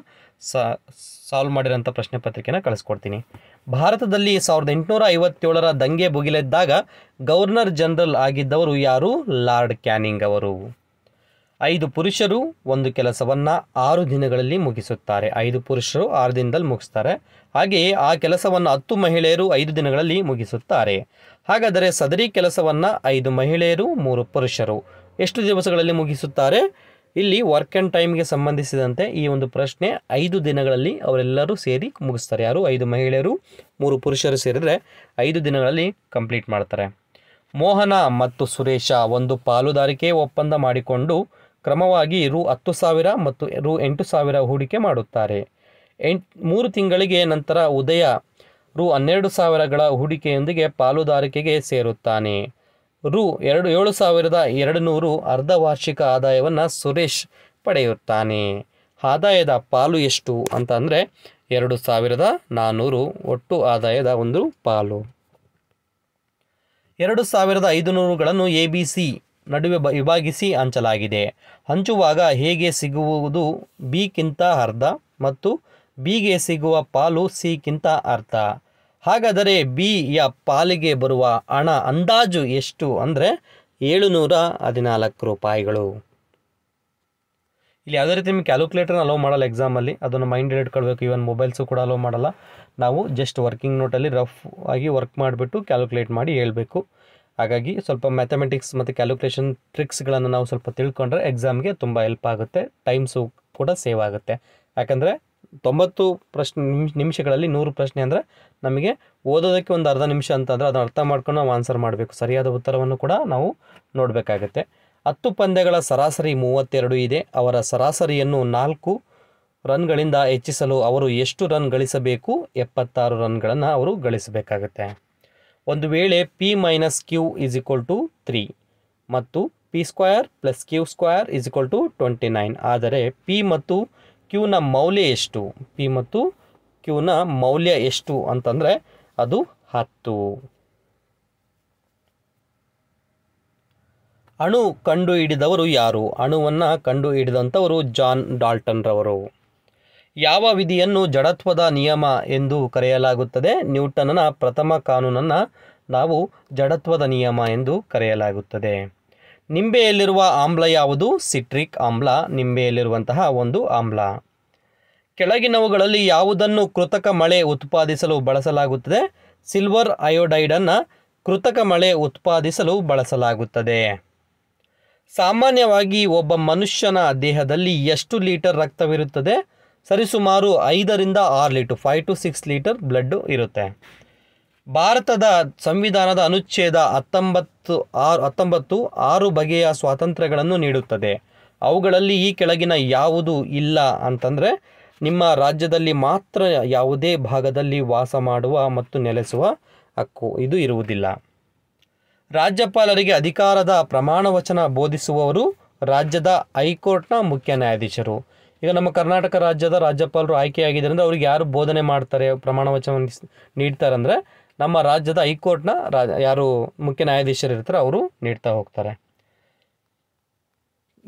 ಸಾಲ್ವ್ ಮಾಡಿರೋಂಥ ಪ್ರಶ್ನೆ ಪತ್ರಿಕೆನ ಕಳಿಸ್ಕೊಡ್ತೀನಿ ಭಾರತದಲ್ಲಿ ಸಾವಿರದ ಎಂಟುನೂರ ಐವತ್ತೇಳರ ದಂಗೆ ಭುಗಿಲೆದ್ದಾಗ ಗವರ್ನರ್ ಜನರಲ್ ಆಗಿದ್ದವರು ಯಾರು ಲಾರ್ಡ್ ಕ್ಯಾನಿಂಗ್ ಅವರು ಐದು ಪುರುಷರು ಒಂದು ಕೆಲಸವನ್ನು ಆರು ದಿನಗಳಲ್ಲಿ ಮುಗಿಸುತ್ತಾರೆ ಐದು ಪುರುಷರು ಆರು ದಿನದಲ್ಲಿ ಮುಗಿಸ್ತಾರೆ ಹಾಗೆಯೇ ಆ ಕೆಲಸವನ್ನು ಹತ್ತು ಮಹಿಳೆಯರು ಐದು ದಿನಗಳಲ್ಲಿ ಮುಗಿಸುತ್ತಾರೆ ಹಾಗಾದರೆ ಸದರಿ ಕೆಲಸವನ್ನು ಐದು ಮಹಿಳೆಯರು ಮೂರು ಪುರುಷರು ಎಷ್ಟು ದಿವಸಗಳಲ್ಲಿ ಮುಗಿಸುತ್ತಾರೆ ಇಲ್ಲಿ ವರ್ಕ್ ಆ್ಯಂಡ್ ಟೈಮ್ಗೆ ಸಂಬಂಧಿಸಿದಂತೆ ಈ ಒಂದು ಪ್ರಶ್ನೆ ಐದು ದಿನಗಳಲ್ಲಿ ಅವರೆಲ್ಲರೂ ಸೇರಿ ಮುಗಿಸ್ತಾರೆ ಯಾರು ಐದು ಮಹಿಳೆಯರು ಮೂರು ಪುರುಷರು ಸೇರಿದರೆ ಐದು ದಿನಗಳಲ್ಲಿ ಕಂಪ್ಲೀಟ್ ಮಾಡ್ತಾರೆ ಮೋಹನ ಮತ್ತು ಸುರೇಶ ಒಂದು ಪಾಲುದಾರಿಕೆ ಒಪ್ಪಂದ ಮಾಡಿಕೊಂಡು ಕ್ರಮವಾಗಿ ರು ಹತ್ತು ಸಾವಿರ ಮತ್ತು ರು ಎಂಟು ಸಾವಿರ ಹೂಡಿಕೆ ಮಾಡುತ್ತಾರೆ ಎಂಟ್ ಮೂರು ತಿಂಗಳಿಗೆ ನಂತರ ಉದಯ ರು ಹನ್ನೆರಡು ಸಾವಿರಗಳ ಹೂಡಿಕೆಯೊಂದಿಗೆ ಪಾಲುದಾರಿಕೆಗೆ ಸೇರುತ್ತಾನೆ ರು ಎರಡು ಏಳು ಸಾವಿರದ ಎರಡು ನೂರು ವಾರ್ಷಿಕ ಆದಾಯವನ್ನು ಸುರೇಶ್ ಪಡೆಯುತ್ತಾನೆ ಆದಾಯದ ಪಾಲು ಎಷ್ಟು ಅಂತ ಅಂದರೆ ಎರಡು ಸಾವಿರದ ನಾನ್ನೂರು ಒಟ್ಟು ಆದಾಯದ ಒಂದು ಪಾಲು ಎರಡು ಸಾವಿರದ ಐದು ನೂರುಗಳನ್ನು ಎ ಬಿ ಸಿ ನಡುವೆ ವಿಭಾಗಿಸಿ ಹಂಚಲಾಗಿದೆ ಹಂಚುವಾಗ ಹೇಗೆ ಸಿಗುವುದು ಬಿಕ್ಕಿಂತ ಅರ್ಧ ಮತ್ತು ಬಿಗೆ ಸಿಗುವ ಪಾಲು ಸಿಕ್ಕಿಂತ ಅರ್ಧ ಹಾಗಾದರೆ ಬಿ ಯ ಪಾಲಿಗೆ ಬರುವ ಹಣ ಅಂದಾಜು ಎಷ್ಟು ಅಂದರೆ ಏಳುನೂರ ಹದಿನಾಲ್ಕು ರೂಪಾಯಿಗಳು ಇಲ್ಲಿ ಯಾವುದೇ ರೀತಿ ನಿಮ್ಗೆ ಕ್ಯಾಲ್ಕುಲೇಟರ್ನ ಅಲೋ ಮಾಡಲ್ಲ ಎಕ್ಸಾಮಲ್ಲಿ ಅದನ್ನು ಮೈಂಡ್ ಇಟ್ಕೊಳ್ಬೇಕು ಇವನ್ ಮೊಬೈಲ್ಸು ಕೂಡ ಅಲೋ ಮಾಡಲ್ಲ ನಾವು ಜಸ್ಟ್ ವರ್ಕಿಂಗ್ ನೋಟಲ್ಲಿ ರಫ್ ಆಗಿ ವರ್ಕ್ ಮಾಡಿಬಿಟ್ಟು ಕ್ಯಾಲ್ಕುಲೇಟ್ ಮಾಡಿ ಹೇಳಬೇಕು ಹಾಗಾಗಿ ಸ್ವಲ್ಪ ಮ್ಯಾಥಮೆಟಿಕ್ಸ್ ಮತ್ತು ಕ್ಯಾಲ್ಕುಲೇಷನ್ ಟ್ರಿಕ್ಸ್ಗಳನ್ನು ನಾವು ಸ್ವಲ್ಪ ತಿಳ್ಕೊಂಡ್ರೆ ಎಕ್ಸಾಮ್ಗೆ ತುಂಬ ಹೆಲ್ಪ್ ಆಗುತ್ತೆ ಟೈಮ್ಸು ಕೂಡ ಸೇವ್ ಆಗುತ್ತೆ ಯಾಕಂದರೆ ತೊಂಬತ್ತು ಪ್ರಶ್ನೆ ನಿಮಿಷ ನಿಮಿಷಗಳಲ್ಲಿ ನೂರು ಪ್ರಶ್ನೆ ಅಂದರೆ ನಮಗೆ ಓದೋದಕ್ಕೆ ಒಂದು ಅರ್ಧ ನಿಮಿಷ ಅಂತಂದರೆ ಅದನ್ನು ಅರ್ಥ ಮಾಡ್ಕೊಂಡು ನಾವು ಆನ್ಸರ್ ಮಾಡಬೇಕು ಸರಿಯಾದ ಉತ್ತರವನ್ನು ಕೂಡ ನಾವು ನೋಡಬೇಕಾಗತ್ತೆ ಹತ್ತು ಪಂದ್ಯಗಳ ಸರಾಸರಿ ಮೂವತ್ತೆರಡು ಇದೆ ಅವರ ಸರಾಸರಿಯನ್ನು ನಾಲ್ಕು ರನ್ಗಳಿಂದ ಹೆಚ್ಚಿಸಲು ಅವರು ಎಷ್ಟು ರನ್ ಗಳಿಸಬೇಕು ಎಪ್ಪತ್ತಾರು ರನ್ಗಳನ್ನು ಅವರು ಗಳಿಸಬೇಕಾಗತ್ತೆ ಒಂದು ವೇಳೆ P minus Q is equal to three ಮತ್ತು P square plus Q square is equal to twenty nine ಆದರೆ ಪಿ ಮತ್ತು ಕ್ಯೂನ ಮೌಲ್ಯ ಎಷ್ಟು ಪಿ ಮತ್ತು ಕ್ಯೂನ ಮೌಲ್ಯ ಎಷ್ಟು ಅಂತಂದರೆ ಅದು ಹತ್ತು ಅಣು ಕಂಡುಹಿಡಿದವರು ಯಾರು ಅಣುವನ್ನು ಕಂಡು ಹಿಡಿದಂಥವರು ಜಾನ್ ಡಾಲ್ಟನ್ ರವರು ಯಾವ ವಿಧಿಯನ್ನು ಜಡತ್ವದ ನಿಯಮ ಎಂದು ಕರೆಯಲಾಗುತ್ತದೆ ನ್ಯೂಟನ್ನ ಪ್ರಥಮ ಕಾನೂನನ್ನು ನಾವು ಜಡತ್ವದ ನಿಯಮ ಎಂದು ಕರೆಯಲಾಗುತ್ತದೆ ನಿಂಬೆಯಲ್ಲಿರುವ ಆಮ್ಲ ಯಾವುದು ಸಿಟ್ರಿಕ್ ಆಮ್ಲ ನಿಂಬೆಯಲ್ಲಿರುವಂತಹ ಒಂದು ಆಮ್ಲ ಕೆಳಗಿನವುಗಳಲ್ಲಿ ಯಾವುದನ್ನು ಕೃತಕ ಮಳೆ ಉತ್ಪಾದಿಸಲು ಬಳಸಲಾಗುತ್ತದೆ ಸಿಲ್ವರ್ ಅಯೋಡೈಡನ್ನು ಕೃತಕ ಮಳೆ ಉತ್ಪಾದಿಸಲು ಬಳಸಲಾಗುತ್ತದೆ ಸಾಮಾನ್ಯವಾಗಿ ಒಬ್ಬ ಮನುಷ್ಯನ ದೇಹದಲ್ಲಿ ಎಷ್ಟು ಲೀಟರ್ ರಕ್ತವಿರುತ್ತದೆ ಸರಿಸುಮಾರು ಐದರಿಂದ ಆರು litre five to six litre blood ಇರುತ್ತೆ ಭಾರತದ ಸಂವಿಧಾನದ ಅನುಚ್ಛೇದ ಹತ್ತೊಂಬತ್ತು ಆರು ಹತ್ತೊಂಬತ್ತು ಆರು ಬಗೆಯ ಸ್ವಾತಂತ್ರ್ಯಗಳನ್ನು ನೀಡುತ್ತದೆ ಅವುಗಳಲ್ಲಿ ಈ ಕೆಳಗಿನ ಯಾವುದು ಇಲ್ಲ ಅಂತಂದರೆ ನಿಮ್ಮ ರಾಜ್ಯದಲ್ಲಿ ಮಾತ್ರ ಯಾವುದೇ ಭಾಗದಲ್ಲಿ ವಾಸ ಮಾಡುವ ಮತ್ತು ನೆಲೆಸುವ ಹಕ್ಕು ಇದು ಇರುವುದಿಲ್ಲ ರಾಜ್ಯಪಾಲರಿಗೆ ಅಧಿಕಾರದ ಪ್ರಮಾಣ ವಚನ ಬೋಧಿಸುವವರು ರಾಜ್ಯದ ಹೈಕೋರ್ಟ್ನ ಮುಖ್ಯ ನ್ಯಾಯಾಧೀಶರು ಈಗ ನಮ್ಮ ಕರ್ನಾಟಕ ರಾಜ್ಯದ ರಾಜ್ಯಪಾಲರು ಆಯ್ಕೆಯಾಗಿದ್ದರಿಂದ ಅವ್ರಿಗೆ ಯಾರು ಬೋಧನೆ ಮಾಡ್ತಾರೆ ಪ್ರಮಾಣ ವಚನ ನೀಡ್ತಾರೆ ಅಂದರೆ ನಮ್ಮ ರಾಜ್ಯದ ಹೈಕೋರ್ಟ್ನ ರಾ ಯಾರು ಮುಖ್ಯ ನ್ಯಾಯಾಧೀಶರು ಇರ್ತಾರೆ ಅವರು ನೀಡ್ತಾ ಹೋಗ್ತಾರೆ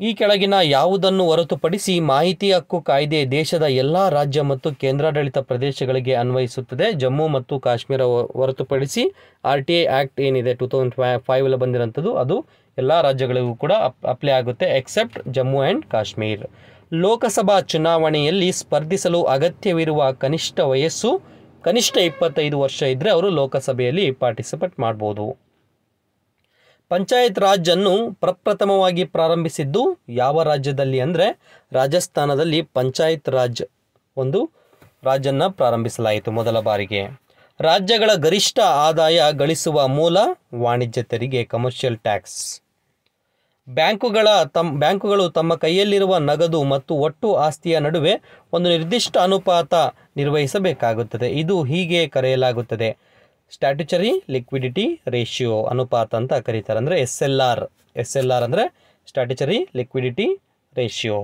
ಈ ಕೆಳಗಿನ ಯಾವುದನ್ನು ಹೊರತುಪಡಿಸಿ ಮಾಹಿತಿ ಹಕ್ಕು ಕಾಯ್ದೆ ದೇಶದ ಎಲ್ಲ ರಾಜ್ಯ ಮತ್ತು ಕೇಂದ್ರಾಡಳಿತ ಪ್ರದೇಶಗಳಿಗೆ ಅನ್ವಯಿಸುತ್ತದೆ ಜಮ್ಮು ಮತ್ತು ಕಾಶ್ಮೀರ ಹೊರತುಪಡಿಸಿ ಆರ್ ಟಿ ಐ ಆ್ಯಕ್ಟ್ ಏನಿದೆ ಟೂ ತೌಸಂಡ್ ಫೈ ಫೈವಲ್ಲಿ ಬಂದಿರೋಂಥದ್ದು ಅದು ಎಲ್ಲ ರಾಜ್ಯಗಳಿಗೂ ಕೂಡ ಅಪ್ಲೈ ಆಗುತ್ತೆ ಎಕ್ಸೆಪ್ಟ್ ಜಮ್ಮು ಆ್ಯಂಡ್ ಕಾಶ್ಮೀರ್ ಲೋಕಸಭಾ ಚುನಾವಣೆಯಲ್ಲಿ ಸ್ಪರ್ಧಿಸಲು ಅಗತ್ಯವಿರುವ ಕನಿಷ್ಠ ವಯಸ್ಸು ಕನಿಷ್ಠ ಇಪ್ಪತ್ತೈದು ವರ್ಷ ಇದ್ದರೆ ಅವರು ಲೋಕಸಭೆಯಲ್ಲಿ ಪಾರ್ಟಿಸಿಪೇಟ್ ಮಾಡ್ಬೋದು ಪಂಚಾಯತ್ ರಾಜನ್ನು ಪ್ರಪ್ರಥಮವಾಗಿ ಪ್ರಾರಂಭಿಸಿದ್ದು ಯಾವ ರಾಜ್ಯದಲ್ಲಿ ಅಂದರೆ ರಾಜಸ್ಥಾನದಲ್ಲಿ ಪಂಚಾಯತ್ ರಾಜ್ ಒಂದು ರಾಜನ್ನು ಪ್ರಾರಂಭಿಸಲಾಯಿತು ಮೊದಲ ಬಾರಿಗೆ ರಾಜ್ಯಗಳ ಗರಿಷ್ಠ ಆದಾಯ ಗಳಿಸುವ ಮೂಲ ವಾಣಿಜ್ಯ ತೆರಿಗೆ ಕಮರ್ಷಿಯಲ್ ಟ್ಯಾಕ್ಸ್ ಬ್ಯಾಂಕುಗಳ ತಮ್ಮ ಬ್ಯಾಂಕುಗಳು ತಮ್ಮ ಕೈಯಲ್ಲಿರುವ ನಗದು ಮತ್ತು ಒಟ್ಟು ಆಸ್ತಿಯ ನಡುವೆ ಒಂದು ನಿರ್ದಿಷ್ಟ ಅನುಪಾತ ನಿರ್ವಹಿಸಬೇಕಾಗುತ್ತದೆ ಇದು ಹೀಗೆ ಕರೆಯಲಾಗುತ್ತದೆ ಸ್ಟ್ಯಾಟ್ಯುಚರಿ ಲಿಕ್ವಿಡಿಟಿ ರೇಷಿಯೋ ಅನುಪಾತ ಅಂತ ಕರೀತಾರೆ ಅಂದರೆ S L R S L R ಅಂದರೆ ಸ್ಟ್ಯಾಟ್ಯುಚರಿ ಲಿಕ್ವಿಡಿಟಿ ರೇಷಿಯೋ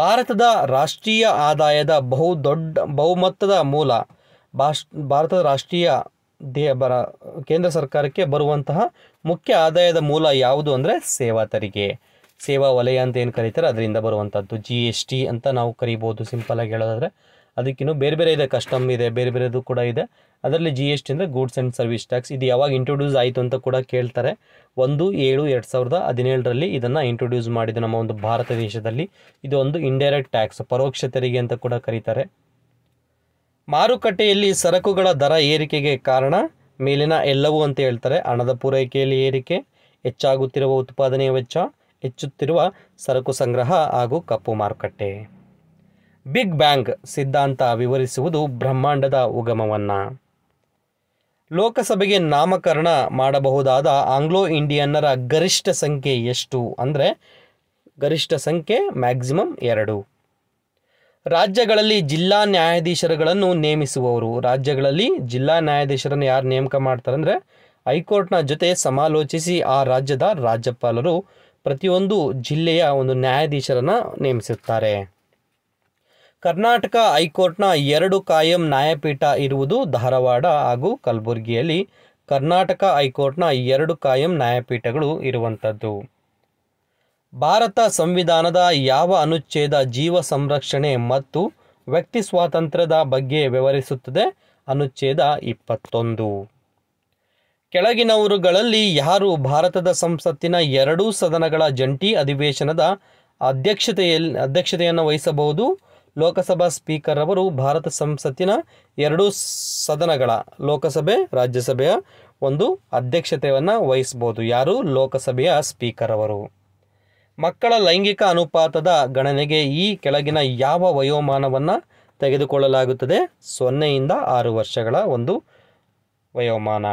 ಭಾರತದ ರಾಷ್ಟ್ರೀಯ ಆದಾಯದ ಬಹು ದೊಡ್ಡ ಬಹುಮತ್ತದ ಮೂಲ ಭಾಷ್ ಭಾರತದ ರಾಷ್ಟ್ರೀಯ ದೇ ಬರ ಕೇಂದ್ರ ಸರ್ಕಾರಕ್ಕೆ ಬರುವಂತಹ ಮುಖ್ಯ ಆದಾಯದ ಮೂಲ ಯಾವುದು ಅಂದರೆ ಸೇವಾ ತೆರಿಗೆ ಸೇವಾ ವಲಯ ಅಂತ ಏನು ಕರೀತಾರೆ ಅದರಿಂದ ಬರುವಂಥದ್ದು ಜಿ ಎಸ್ ಟಿ ಅಂತ ನಾವು ಕರಿಬೋದು ಸಿಂಪಲಾಗಿ ಹೇಳೋದಾದರೆ ಅದಕ್ಕಿನ್ನೂ ಬೇರೆ ಬೇರೆ ಇದೆ ಕಸ್ಟಮ್ ಇದೆ ಬೇರೆ ಬೇರೆದು ಕೂಡ ಇದೆ ಅದರಲ್ಲಿ ಜಿ ಎಸ್ ಟಿ ಅಂದರೆ ಗೂಡ್ಸ್ ಆ್ಯಂಡ್ ಸರ್ವಿಸ್ ಟ್ಯಾಕ್ಸ್ ಇದು ಯಾವಾಗ ಇಂಟ್ರೊಡ್ಯೂಸ್ ಆಯಿತು ಅಂತ ಕೂಡ ಕೇಳ್ತಾರೆ ಒಂದು ಏಳು ಎರಡು ಸಾವಿರದ ಹದಿನೇಳರಲ್ಲಿ ಇದನ್ನು ಇಂಟ್ರೊಡ್ಯೂಸ್ ಮಾಡಿದೆ ನಮ್ಮ ಒಂದು ಭಾರತ ದೇಶದಲ್ಲಿ ಇದು ಒಂದು ಇಂಡೈರೆಕ್ಟ್ ಟ್ಯಾಕ್ಸ್ ಪರೋಕ್ಷ ತೆರಿಗೆ ಅಂತ ಕೂಡ ಕರೀತಾರೆ ಮಾರುಕಟ್ಟೆಯಲ್ಲಿ ಸರಕುಗಳ ದರ ಏರಿಕೆಗೆ ಕಾರಣ ಮೇಲಿನ ಎಲ್ಲವೂ ಅಂತ ಹೇಳ್ತಾರೆ ಹಣದ ಪೂರೈಕೆಯಲ್ಲಿ ಏರಿಕೆ ಹೆಚ್ಚಾಗುತ್ತಿರುವ ಉತ್ಪಾದನೆಯ ವೆಚ್ಚ ಹೆಚ್ಚುತ್ತಿರುವ ಸರಕು ಸಂಗ್ರಹ ಹಾಗೂ ಕಪ್ಪು ಮಾರುಕಟ್ಟೆ ಬಿಗ್ ಬ್ಯಾಂಗ್ ಸಿದ್ಧಾಂತ ವಿವರಿಸುವುದು ಬ್ರಹ್ಮಾಂಡದ ಉಗಮವನ್ನು ಲೋಕಸಭೆಗೆ ನಾಮಕರಣ ಮಾಡಬಹುದಾದ ಆಂಗ್ಲೋ ಇಂಡಿಯನ್ನರ ಗರಿಷ್ಠ ಸಂಖ್ಯೆ ಎಷ್ಟು ಅಂದರೆ ಗರಿಷ್ಠ ಸಂಖ್ಯೆ ಮ್ಯಾಕ್ಸಿಮಮ್ ಎರಡು ರಾಜ್ಯಗಳಲ್ಲಿ ಜಿಲ್ಲಾ ನ್ಯಾಯಾಧೀಶರುಗಳನ್ನು ನೇಮಿಸುವವರು ರಾಜ್ಯಗಳಲ್ಲಿ ಜಿಲ್ಲಾ ನ್ಯಾಯಾಧೀಶರನ್ನು ಯಾರು ನೇಮಕ ಮಾಡ್ತಾರೆ ಅಂದರೆ ಹೈಕೋರ್ಟ್ನ ಜೊತೆ ಸಮಾಲೋಚಿಸಿ ಆ ರಾಜ್ಯದ ರಾಜ್ಯಪಾಲರು ಪ್ರತಿಯೊಂದು ಜಿಲ್ಲೆಯ ಒಂದು ನ್ಯಾಯಾಧೀಶರನ್ನು ನೇಮಿಸುತ್ತಾರೆ ಕರ್ನಾಟಕ ಹೈಕೋರ್ಟ್ನ ಎರಡು ಕಾಯಂ ನ್ಯಾಯಪೀಠ ಇರುವುದು ಧಾರವಾಡ ಹಾಗೂ ಕಲಬುರಗಿಯಲ್ಲಿ ಕರ್ನಾಟಕ ಹೈಕೋರ್ಟ್ನ ಎರಡು ಕಾಯಂ ನ್ಯಾಯಪೀಠಗಳು ಇರುವಂಥದ್ದು ಭಾರತ ಸಂವಿಧಾನದ ಯಾವ ಅನುಚ್ಛೇದ ಜೀವ ಸಂರಕ್ಷಣೆ ಮತ್ತು ವ್ಯಕ್ತಿ ಸ್ವಾತಂತ್ರ್ಯದ ಬಗ್ಗೆ ವಿವರಿಸುತ್ತದೆ ಅನುಚ್ಛೇದ ಇಪ್ಪತ್ತೊಂದು ಕೆಳಗಿನವರುಗಳಲ್ಲಿ ಯಾರು ಭಾರತದ ಸಂಸತ್ತಿನ ಎರಡೂ ಸದನಗಳ ಜಂಟಿ ಅಧಿವೇಶನದ ಅಧ್ಯಕ್ಷತೆಯಲ್ಲಿ ಅಧ್ಯಕ್ಷತೆಯನ್ನು ವಹಿಸಬಹುದು ಲೋಕಸಭಾ ಸ್ಪೀಕರ್ ಅವರು ಭಾರತ ಸಂಸತ್ತಿನ ಎರಡೂ ಸದನಗಳ ಲೋಕಸಭೆ ರಾಜ್ಯಸಭೆಯ ಒಂದು ಅಧ್ಯಕ್ಷತೆಯನ್ನು ವಹಿಸ್ಬೋದು ಯಾರು ಲೋಕಸಭೆಯ ಸ್ಪೀಕರ್ ಅವರು ಮಕ್ಕಳ ಲೈಂಗಿಕ ಅನುಪಾತದ ಗಣನೆಗೆ ಈ ಕೆಳಗಿನ ಯಾವ ವಯೋಮಾನವನ್ನು ತೆಗೆದುಕೊಳ್ಳಲಾಗುತ್ತದೆ ಸೊನ್ನೆಯಿಂದ ಆರು ವರ್ಷಗಳ ಒಂದು ವಯೋಮಾನ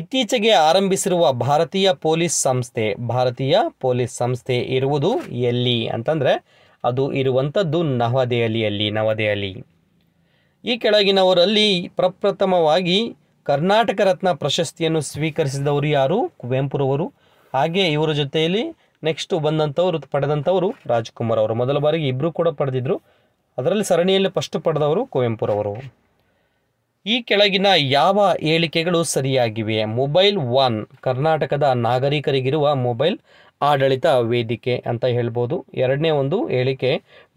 ಇತ್ತೀಚೆಗೆ ಆರಂಭಿಸಿರುವ ಭಾರತೀಯ ಪೊಲೀಸ್ ಸಂಸ್ಥೆ ಭಾರತೀಯ ಪೊಲೀಸ್ ಸಂಸ್ಥೆ ಇರುವುದು ಎಲ್ಲಿ ಅಂತಂದರೆ ಅದು ಇರುವಂಥದ್ದು ನವದೆಹಲಿಯಲ್ಲಿ ನವದೆಹಲಿ ಈ ಕೆಳಗಿನವರಲ್ಲಿ ಪ್ರಪ್ರಥಮವಾಗಿ ಕರ್ನಾಟಕ ರತ್ನ ಪ್ರಶಸ್ತಿಯನ್ನು ಸ್ವೀಕರಿಸಿದವರು ಯಾರು ಕುವೆಂಪುರವರು ಹಾಗೆ ಇವರ ಜೊತೆಯಲ್ಲಿ ನೆಕ್ಸ್ಟು ಬಂದಂಥವ್ರು ಪಡೆದಂಥವರು ರಾಜ್ಕುಮಾರ್ ಅವರು ಮೊದಲ ಬಾರಿಗೆ ಇಬ್ಬರು ಕೂಡ ಪಡೆದಿದ್ದರು ಅದರಲ್ಲಿ ಸರಣಿಯಲ್ಲಿ ಫಸ್ಟ್ ಪಡೆದವರು ಕುವೆಂಪುರವರು ಈ ಕೆಳಗಿನ ಯಾವ ಹೇಳಿಕೆಗಳು ಸರಿಯಾಗಿವೆ ಮೊಬೈಲ್ ಒನ್ ಕರ್ನಾಟಕದ ನಾಗರಿಕರಿಗಿರುವ ಮೊಬೈಲ್ ಆಡಳಿತ ವೇದಿಕೆ ಅಂತ ಹೇಳ್ಬೋದು ಎರಡನೇ ಒಂದು ಹೇಳಿಕೆ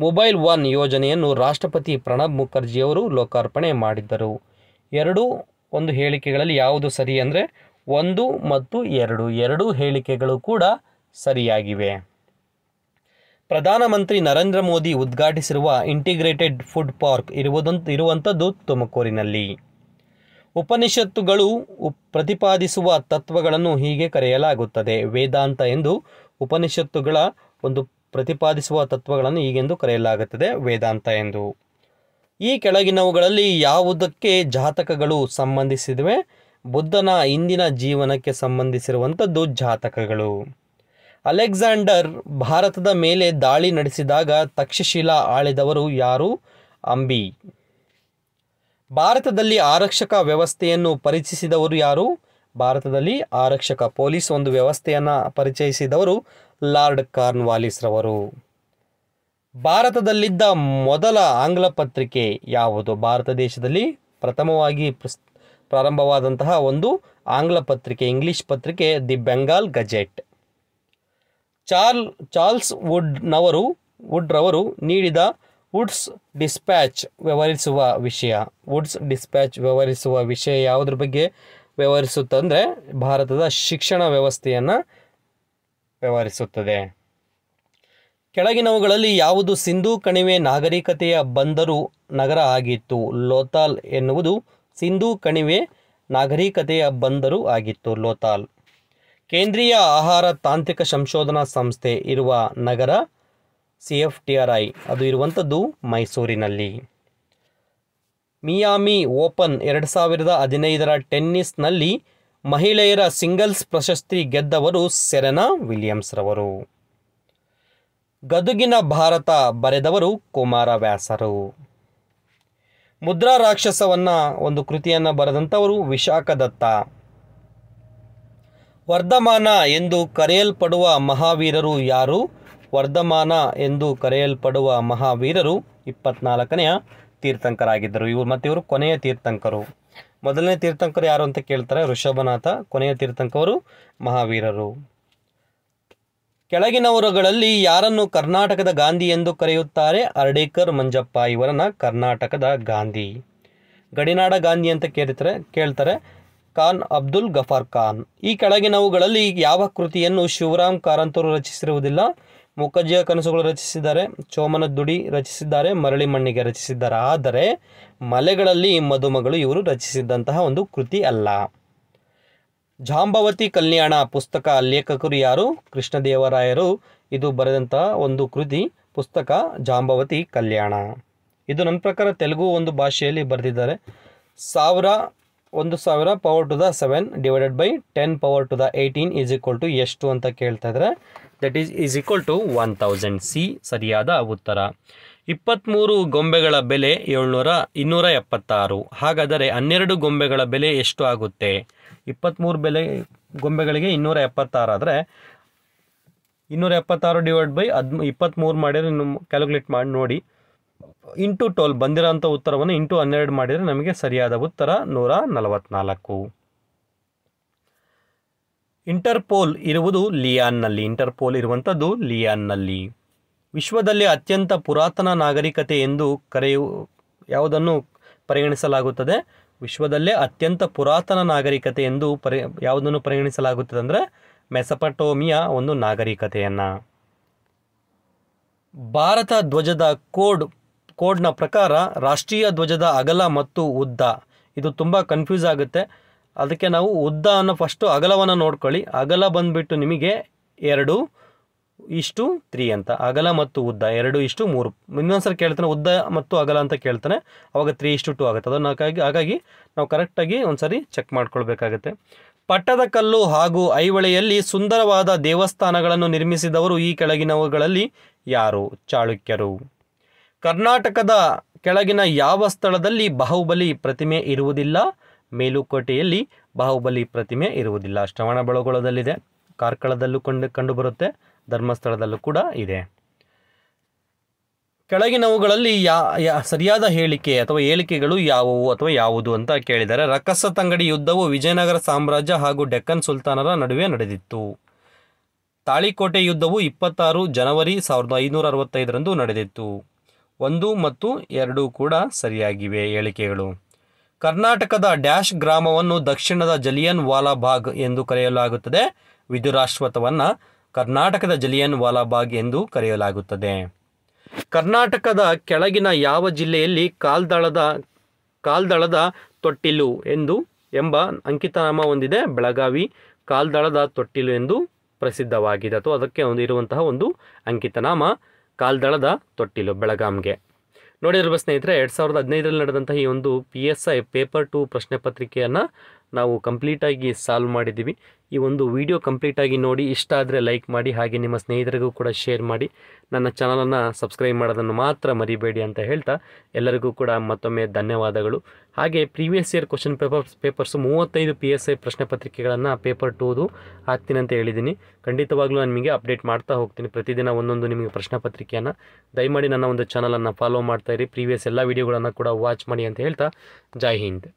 ಮೊಬೈಲ್ ಒನ್ ಯೋಜನೆಯನ್ನು ರಾಷ್ಟ್ರಪತಿ ಪ್ರಣಬ್ ಮುಖರ್ಜಿಯವರು ಲೋಕಾರ್ಪಣೆ ಮಾಡಿದ್ದರು ಎರಡು ಒಂದು ಹೇಳಿಕೆಗಳಲ್ಲಿ ಯಾವುದು ಸರಿ ಅಂದರೆ ಒಂದು ಮತ್ತು ಎರಡು ಎರಡು ಹೇಳಿಕೆಗಳು ಕೂಡ ಸರಿಯಾಗಿವೆ ಪ್ರಧಾನಮಂತ್ರಿ ನರೇಂದ್ರ ಮೋದಿ ಉದ್ಘಾಟಿಸಿರುವ ಇಂಟಿಗ್ರೇಟೆಡ್ ಫುಡ್ ಪಾರ್ಕ್ ಇರುವುದಂತ ಇರುವಂಥದ್ದು ತುಮಕೂರಿನಲ್ಲಿ ಉಪನಿಷತ್ತುಗಳು ಪ್ರತಿಪಾದಿಸುವ ತತ್ವಗಳನ್ನು ಹೀಗೆ ಕರೆಯಲಾಗುತ್ತದೆ ವೇದಾಂತ ಎಂದು ಉಪನಿಷತ್ತುಗಳ ಒಂದು ಪ್ರತಿಪಾದಿಸುವ ತತ್ವಗಳನ್ನು ಹೀಗೆಂದು ಕರೆಯಲಾಗುತ್ತದೆ ವೇದಾಂತ ಎಂದು ಈ ಕೆಳಗಿನವುಗಳಲ್ಲಿ ಯಾವುದಕ್ಕೆ ಜಾತಕಗಳು ಸಂಬಂಧಿಸಿದವೆ ಬುದ್ಧನ ಇಂದಿನ ಜೀವನಕ್ಕೆ ಸಂಬಂಧಿಸಿರುವಂಥದ್ದು ಜಾತಕಗಳು ಅಲೆಕ್ಸಾಂಡರ್ ಭಾರತದ ಮೇಲೆ ದಾಳಿ ನಡೆಸಿದಾಗ ತಕ್ಷಶಿಲಾ ಆಳಿದವರು ಯಾರು ಅಂಬಿ ಭಾರತದಲ್ಲಿ ಆರಕ್ಷಕ ವ್ಯವಸ್ಥೆಯನ್ನು ಪರಿಚಯಿಸಿದವರು ಯಾರು ಭಾರತದಲ್ಲಿ ಆರಕ್ಷಕ ಪೊಲೀಸ್ ಒಂದು ವ್ಯವಸ್ಥೆಯನ್ನು ಪರಿಚಯಿಸಿದವರು ಲಾರ್ಡ್ ಕಾರ್ನ್ವಾಲಿಸ್ರವರು ಭಾರತದಲ್ಲಿದ್ದ ಮೊದಲ ಆಂಗ್ಲ ಪತ್ರಿಕೆ ಯಾವುದು ಭಾರತ ದೇಶದಲ್ಲಿ ಪ್ರಥಮವಾಗಿ ಪ್ರಾರಂಭವಾದಂತಹ ಒಂದು ಆಂಗ್ಲ ಪತ್ರಿಕೆ ಇಂಗ್ಲಿಷ್ ಪತ್ರಿಕೆ ದಿ ಬೆಂಗಾಲ್ ಗಜೆಟ್ ಚಾರ್ಲ್ ಚಾರ್ಲ್ಸ್ ವುಡ್ನವರು ವುಡ್ರವರು ನೀಡಿದ ವುಡ್ಸ್ ಡಿಸ್ಪ್ಯಾಚ್ ವ್ಯವಹರಿಸುವ ವಿಷಯ ವುಡ್ಸ್ ಡಿಸ್ಪ್ಯಾಚ್ ವ್ಯವಹರಿಸುವ ವಿಷಯ ಯಾವುದ್ರ ಬಗ್ಗೆ ವ್ಯವಹರಿಸುತ್ತಂದರೆ ಭಾರತದ ಶಿಕ್ಷಣ ವ್ಯವಸ್ಥೆಯನ್ನು ವ್ಯವಹರಿಸುತ್ತದೆ ಕೆಳಗಿನವುಗಳಲ್ಲಿ ಯಾವುದು ಸಿಂಧೂ ಕಣಿವೆ ನಾಗರಿಕತೆಯ ಬಂದರು ನಗರ ಆಗಿತ್ತು ಲೋತಾಲ್ ಎನ್ನುವುದು ಸಿಂಧೂ ಕಣಿವೆ ನಾಗರಿಕತೆಯ ಬಂದರು ಆಗಿತ್ತು ಲೋತಾಲ್ ಕೇಂದ್ರೀಯ ಆಹಾರ ತಾಂತ್ರಿಕ ಸಂಶೋಧನಾ ಸಂಸ್ಥೆ ಇರುವ ನಗರ C F T R I ಅದು ಇರುವಂಥದ್ದು ಮೈಸೂರಿನಲ್ಲಿ ಮಿಯಾಮಿ ಓಪನ್ ಎರಡು ಸಾವಿರದ ಹದಿನೈದರ ಟೆನ್ನಿಸ್ನಲ್ಲಿ ಮಹಿಳೆಯರ ಸಿಂಗಲ್ಸ್ ಪ್ರಶಸ್ತಿ ಗೆದ್ದವರು ಸೆರೆನಾ ವಿಲಿಯಮ್ಸ್ರವರು ರವರು ಗದುಗಿನ ಭಾರತ ಬರೆದವರು ಕುಮಾರ ವ್ಯಾಸರು ಮುದ್ರಾ ರಾಕ್ಷಸವನ್ನು ಒಂದು ಕೃತಿಯನ್ನು ಬರೆದಂಥವರು ವಿಶಾಖ ದತ್ತ ವರ್ಧಮಾನ ಎಂದು ಕರೆಯಲ್ಪಡುವ ಮಹಾವೀರರು ಯಾರು ವರ್ಧಮಾನ ಎಂದು ಕರೆಯಲ್ಪಡುವ ಮಹಾವೀರರು ಇಪ್ಪತ್ನಾಲ್ಕನೆಯ ತೀರ್ಥಂಕರಾಗಿದ್ದರು ಇವರು ಮತ್ತು ಇವರು ಕೊನೆಯ ತೀರ್ಥಂಕರು ಮೊದಲನೇ ತೀರ್ಥಂಕರು ಯಾರು ಅಂತ ಕೇಳ್ತಾರೆ ಋಷಭನಾಥ ಕೊನೆಯ ತೀರ್ಥಂಕರು ಮಹಾವೀರರು ಕೆಳಗಿನವರುಗಳಲ್ಲಿ ಯಾರನ್ನು ಕರ್ನಾಟಕದ ಗಾಂಧಿ ಎಂದು ಕರೆಯುತ್ತಾರೆ ಅರ್ಡೇಕರ್ ಮಂಜಪ್ಪ ಇವರನ್ನ ಕರ್ನಾಟಕದ ಗಾಂಧಿ ಗಡಿನಾಡ ಗಾಂಧಿ ಅಂತ ಕೇಳ್ತಾರೆ ಕೇಳ್ತಾರೆ ಖಾನ್ ಅಬ್ದುಲ್ ಗಫಾರ್ ಖಾನ್ ಈ ಕೆಳಗಿನವುಗಳಲ್ಲಿ ಯಾವ ಕೃತಿಯನ್ನು ಶಿವರಾಮ್ ಕಾರಂತರು ರಚಿಸಿರುವುದಿಲ್ಲ ಮುಖಜ್ಜಿಯ ಕನಸುಗಳು ರಚಿಸಿದ್ದಾರೆ ಚೋಮನ ದುಡಿ ರಚಿಸಿದ್ದಾರೆ ಮರಳಿ ಮಣ್ಣಿಗೆ ರಚಿಸಿದ್ದಾರೆ ಆದರೆ ಮಲೆಗಳಲ್ಲಿ ಮದುಮಗಳು ಇವರು ರಚಿಸಿದ್ದಂತಹ ಒಂದು ಕೃತಿ ಅಲ್ಲ ಜಾಂಬವತಿ ಕಲ್ಯಾಣ ಪುಸ್ತಕ ಲೇಖಕರು ಯಾರು ಕೃಷ್ಣದೇವರಾಯರು ಇದು ಬರೆದಂತಹ ಒಂದು ಕೃತಿ ಪುಸ್ತಕ ಜಾಂಬವತಿ ಕಲ್ಯಾಣ ಇದು ನನ್ನ ಪ್ರಕಾರ ತೆಲುಗು ಒಂದು ಭಾಷೆಯಲ್ಲಿ ಬರೆದಿದ್ದಾರೆ ಸಾವಿರ ಒಂದು ಸಾವಿರ power to the seven divided by ten power to the eighteen is equal to ಎಷ್ಟು ಅಂತ ಕೇಳ್ತಾ ಇದ್ರೆ that is is equal to one thousand C ಸರಿಯಾದ ಉತ್ತರ ಇಪ್ಪತ್ತ್ಮೂರು ಗೊಂಬೆಗಳ ಬೆಲೆ ಏಳ್ನೂರ ಇನ್ನೂರ ಎಪ್ಪತ್ತಾರು ಹಾಗಾದರೆ ಹನ್ನೆರಡು ಗೊಂಬೆಗಳ ಬೆಲೆ ಎಷ್ಟು ಆಗುತ್ತೆ ಇಪ್ಪತ್ತ್ಮೂರು ಬೆಲೆ ಗೊಂಬೆಗಳಿಗೆ ಇನ್ನೂರ ಎಪ್ಪತ್ತಾರು ಆದರೆ ಇನ್ನೂರ ಎಪ್ಪತ್ತಾರು ಡಿವೈಡ್ ಬೈ ಅದು ಇಪ್ಪತ್ತ್ಮೂರು ಮಾಡಿದರೆ ನಿಮ್ಮ ಕ್ಯಾಲ್ಕುಲೇಟ್ ಮಾಡಿ ನೋಡಿ ಇಂಟು ಟೋಲ್ ಬಂದಿರೋಂಥ ಉತ್ತರವನ್ನು ಇಂಟು ಹನ್ನೆರಡು ಮಾಡಿದರೆ ನಮಗೆ ಸರಿಯಾದ ಉತ್ತರ ನೂರ ನಲವತ್ನಾಲ್ಕು ಇಂಟರ್ಪೋಲ್ ಇರುವುದು ಲಿಯಾನ್ನಲ್ಲಿ ಇಂಟರ್ಪೋಲ್ ಇರುವಂಥದ್ದು ಲಿಯಾನ್ನಲ್ಲಿ ವಿಶ್ವದಲ್ಲಿ ಅತ್ಯಂತ ಪುರಾತನ ನಾಗರಿಕತೆ ಎಂದು ಕರೆಯು ಯಾವುದನ್ನು ಪರಿಗಣಿಸಲಾಗುತ್ತದೆ ವಿಶ್ವದಲ್ಲೇ ಅತ್ಯಂತ ಪುರಾತನ ನಾಗರಿಕತೆ ಎಂದು ಪರಿ ಯಾವುದನ್ನು ಪರಿಗಣಿಸಲಾಗುತ್ತದೆ ಅಂದರೆ ಮೆಸಪಟೋಮಿಯಾ ಒಂದು ನಾಗರಿಕತೆಯನ್ನು ಭಾರತ ಧ್ವಜದ ಕೋಡ್ ಕೋಡ್ನ ಪ್ರಕಾರ ರಾಷ್ಟ್ರೀಯ ಧ್ವಜದ ಅಗಲ ಮತ್ತು ಉದ್ದ ಇದು ತುಂಬ ಕನ್ಫ್ಯೂಸ್ ಆಗುತ್ತೆ ಅದಕ್ಕೆ ನಾವು ಉದ್ದ ಅನ್ನೋ ಫಸ್ಟು ಅಗಲವನ್ನು ನೋಡ್ಕೊಳ್ಳಿ ಅಗಲ ಬಂದುಬಿಟ್ಟು ನಿಮಗೆ ಎರಡು ಇಷ್ಟು ತ್ರೀ ಅಂತ ಅಗಲ ಮತ್ತು ಉದ್ದ ಎರಡು ಇಷ್ಟು ಮೂರು ಇನ್ನೊಂದ್ಸರಿ ಕೇಳ್ತಾನೆ ಉದ್ದ ಮತ್ತು ಅಗಲ ಅಂತ ಕೇಳ್ತಾನೆ ಅವಾಗ ತ್ರೀ ಇಷ್ಟು ಟು ಆಗುತ್ತೆ ಅದನ್ನು ಹಾಗಾಗಿ ಹಾಗಾಗಿ ನಾವು ಕರೆಕ್ಟಾಗಿ ಒಂದ್ಸರಿ ಚೆಕ್ ಮಾಡ್ಕೊಳ್ಬೇಕಾಗತ್ತೆ ಪಟ್ಟದಕಲ್ಲು ಹಾಗೂ ಐವಳೆಯಲ್ಲಿ ಸುಂದರವಾದ ದೇವಸ್ಥಾನಗಳನ್ನು ನಿರ್ಮಿಸಿದವರು ಈ ಕೆಳಗಿನವುಗಳಲ್ಲಿ ಯಾರು ಚಾಳುಕ್ಯರು ಕರ್ನಾಟಕದ ಕೆಳಗಿನ ಯಾವ ಸ್ಥಳದಲ್ಲಿ ಬಾಹುಬಲಿ ಪ್ರತಿಮೆ ಇರುವುದಿಲ್ಲ ಮೇಲುಕೋಟೆಯಲ್ಲಿ ಬಾಹುಬಲಿ ಪ್ರತಿಮೆ ಇರುವುದಿಲ್ಲ ಶ್ರವಣ ಕಾರ್ಕಳದಲ್ಲೂ ಕಂಡು ಕಂಡುಬರುತ್ತೆ ಧರ್ಮಸ್ಥಳದಲ್ಲೂ ಕೂಡ ಇದೆ ಕೆಳಗಿನವುಗಳಲ್ಲಿ ಯಾ ಯಾ ಸರಿಯಾದ ಹೇಳಿಕೆ ಅಥವಾ ಹೇಳಿಕೆಗಳು ಯಾವುವು ಅಥವಾ ಯಾವುದು ಅಂತ ಕೇಳಿದರೆ ರಕಸ ತಂಗಡಿ ಯುದ್ಧವು ವಿಜಯನಗರ ಸಾಮ್ರಾಜ್ಯ ಹಾಗೂ ಡೆಕ್ಕನ್ ಸುಲ್ತಾನರ ನಡುವೆ ನಡೆದಿತ್ತು ತಾಳಿಕೋಟೆ ಯುದ್ಧವು ಇಪ್ಪತ್ತಾರು ಜನವರಿ ಸಾವಿರದ ಐನೂರ ಅರವತ್ತೈದರಂದು ನಡೆದಿತ್ತು ಒಂದು ಮತ್ತು ಎರಡು ಕೂಡ ಸರಿಯಾಗಿವೆ ಹೇಳಿಕೆಗಳು ಕರ್ನಾಟಕದ ಡ್ಯಾಶ್ ಗ್ರಾಮವನ್ನು ದಕ್ಷಿಣದ ಜಲಿಯನ್ ವಾಲಾಬಾಗ್ ಎಂದು ಕರೆಯಲಾಗುತ್ತದೆ ವಿದುರಾಶ್ವಥವನ್ನು ಕರ್ನಾಟಕದ ಜಲಿಯನ್ ವಾಲಾಬಾಗ್ ಎಂದು ಕರೆಯಲಾಗುತ್ತದೆ ಕರ್ನಾಟಕದ ಕೆಳಗಿನ ಯಾವ ಜಿಲ್ಲೆಯಲ್ಲಿ ಕಾಲ್ದಳದ ಕಾಲ್ದಳದ ತೊಟ್ಟಿಲು ಎಂದು ಎಂಬ ಅಂಕಿತನಾಮ ಹೊಂದಿದೆ ಬೆಳಗಾವಿ ಕಾಲ್ದಳದ ತೊಟ್ಟಿಲು ಎಂದು ಪ್ರಸಿದ್ಧವಾಗಿದೆ ಅಥವಾ ಅದಕ್ಕೆ ಒಂದು ಇರುವಂತಹ ಒಂದು ಅಂಕಿತನಾಮ ಕಾಲ್ದಳದ ತೊಟ್ಟಿಲು ಬೆಳಗಾಂಗೆ ನೋಡಿದ್ರು ಸ್ನೇಹಿತರೆ ಎರಡು ಸಾವಿರದ ಹದಿನೈದರಲ್ಲಿ ನಡೆದಂತಹ ಈ ಒಂದು P S I paper two ಪ್ರಶ್ನೆ ಪತ್ರಿಕೆಯನ್ನು ನಾವು ಕಂಪ್ಲೀಟಾಗಿ ಸಾಲ್ವ್ ಮಾಡಿದ್ದೀವಿ ಈ ಒಂದು ವಿಡಿಯೋ ಕಂಪ್ಲೀಟಾಗಿ ನೋಡಿ ಇಷ್ಟ ಆದರೆ ಲೈಕ್ ಮಾಡಿ ಹಾಗೆ ನಿಮ್ಮ ಸ್ನೇಹಿತರಿಗೂ ಕೂಡ ಶೇರ್ ಮಾಡಿ ನನ್ನ ಚಾನಲನ್ನು ಸಬ್ಸ್ಕ್ರೈಬ್ ಮಾಡೋದನ್ನು ಮಾತ್ರ ಮರಿಬೇಡಿ ಅಂತ ಹೇಳ್ತಾ ಎಲ್ಲರಿಗೂ ಕೂಡ ಮತ್ತೊಮ್ಮೆ ಧನ್ಯವಾದಗಳು ಹಾಗೆ previous year question papers papers ಮೂವತ್ತೈದು ಪಿ ಎಸ್ ಐ ಪ್ರಶ್ನೆ ಪತ್ರಿಕೆಗಳನ್ನು ಪೇಪರ್ ಟೂದು ಹಾಕ್ತೀನಿ ಅಂತ ಹೇಳಿದ್ದೀನಿ ಖಂಡಿತವಾಗ್ಲೂ ನಾನು ನಿಮಗೆ ಅಪ್ಡೇಟ್ ಮಾಡ್ತಾ ಹೋಗ್ತೀನಿ ಪ್ರತಿದಿನ ಒಂದೊಂದು ನಿಮಗೆ ಪ್ರಶ್ನೆ ಪತ್ರಿಕೆಯನ್ನು ದಯಮಾಡಿ ನನ್ನ ಒಂದು ಚಾನಲನ್ನು ಫಾಲೋ ಮಾಡ್ತಾಯಿರಿ ಪ್ರೀವಿಯಸ್ ಎಲ್ಲ ವೀಡಿಯೋಗಳನ್ನು ಕೂಡ ವಾಚ್ ಮಾಡಿ ಅಂತ ಹೇಳ್ತಾ ಜೈ ಹಿಂದ್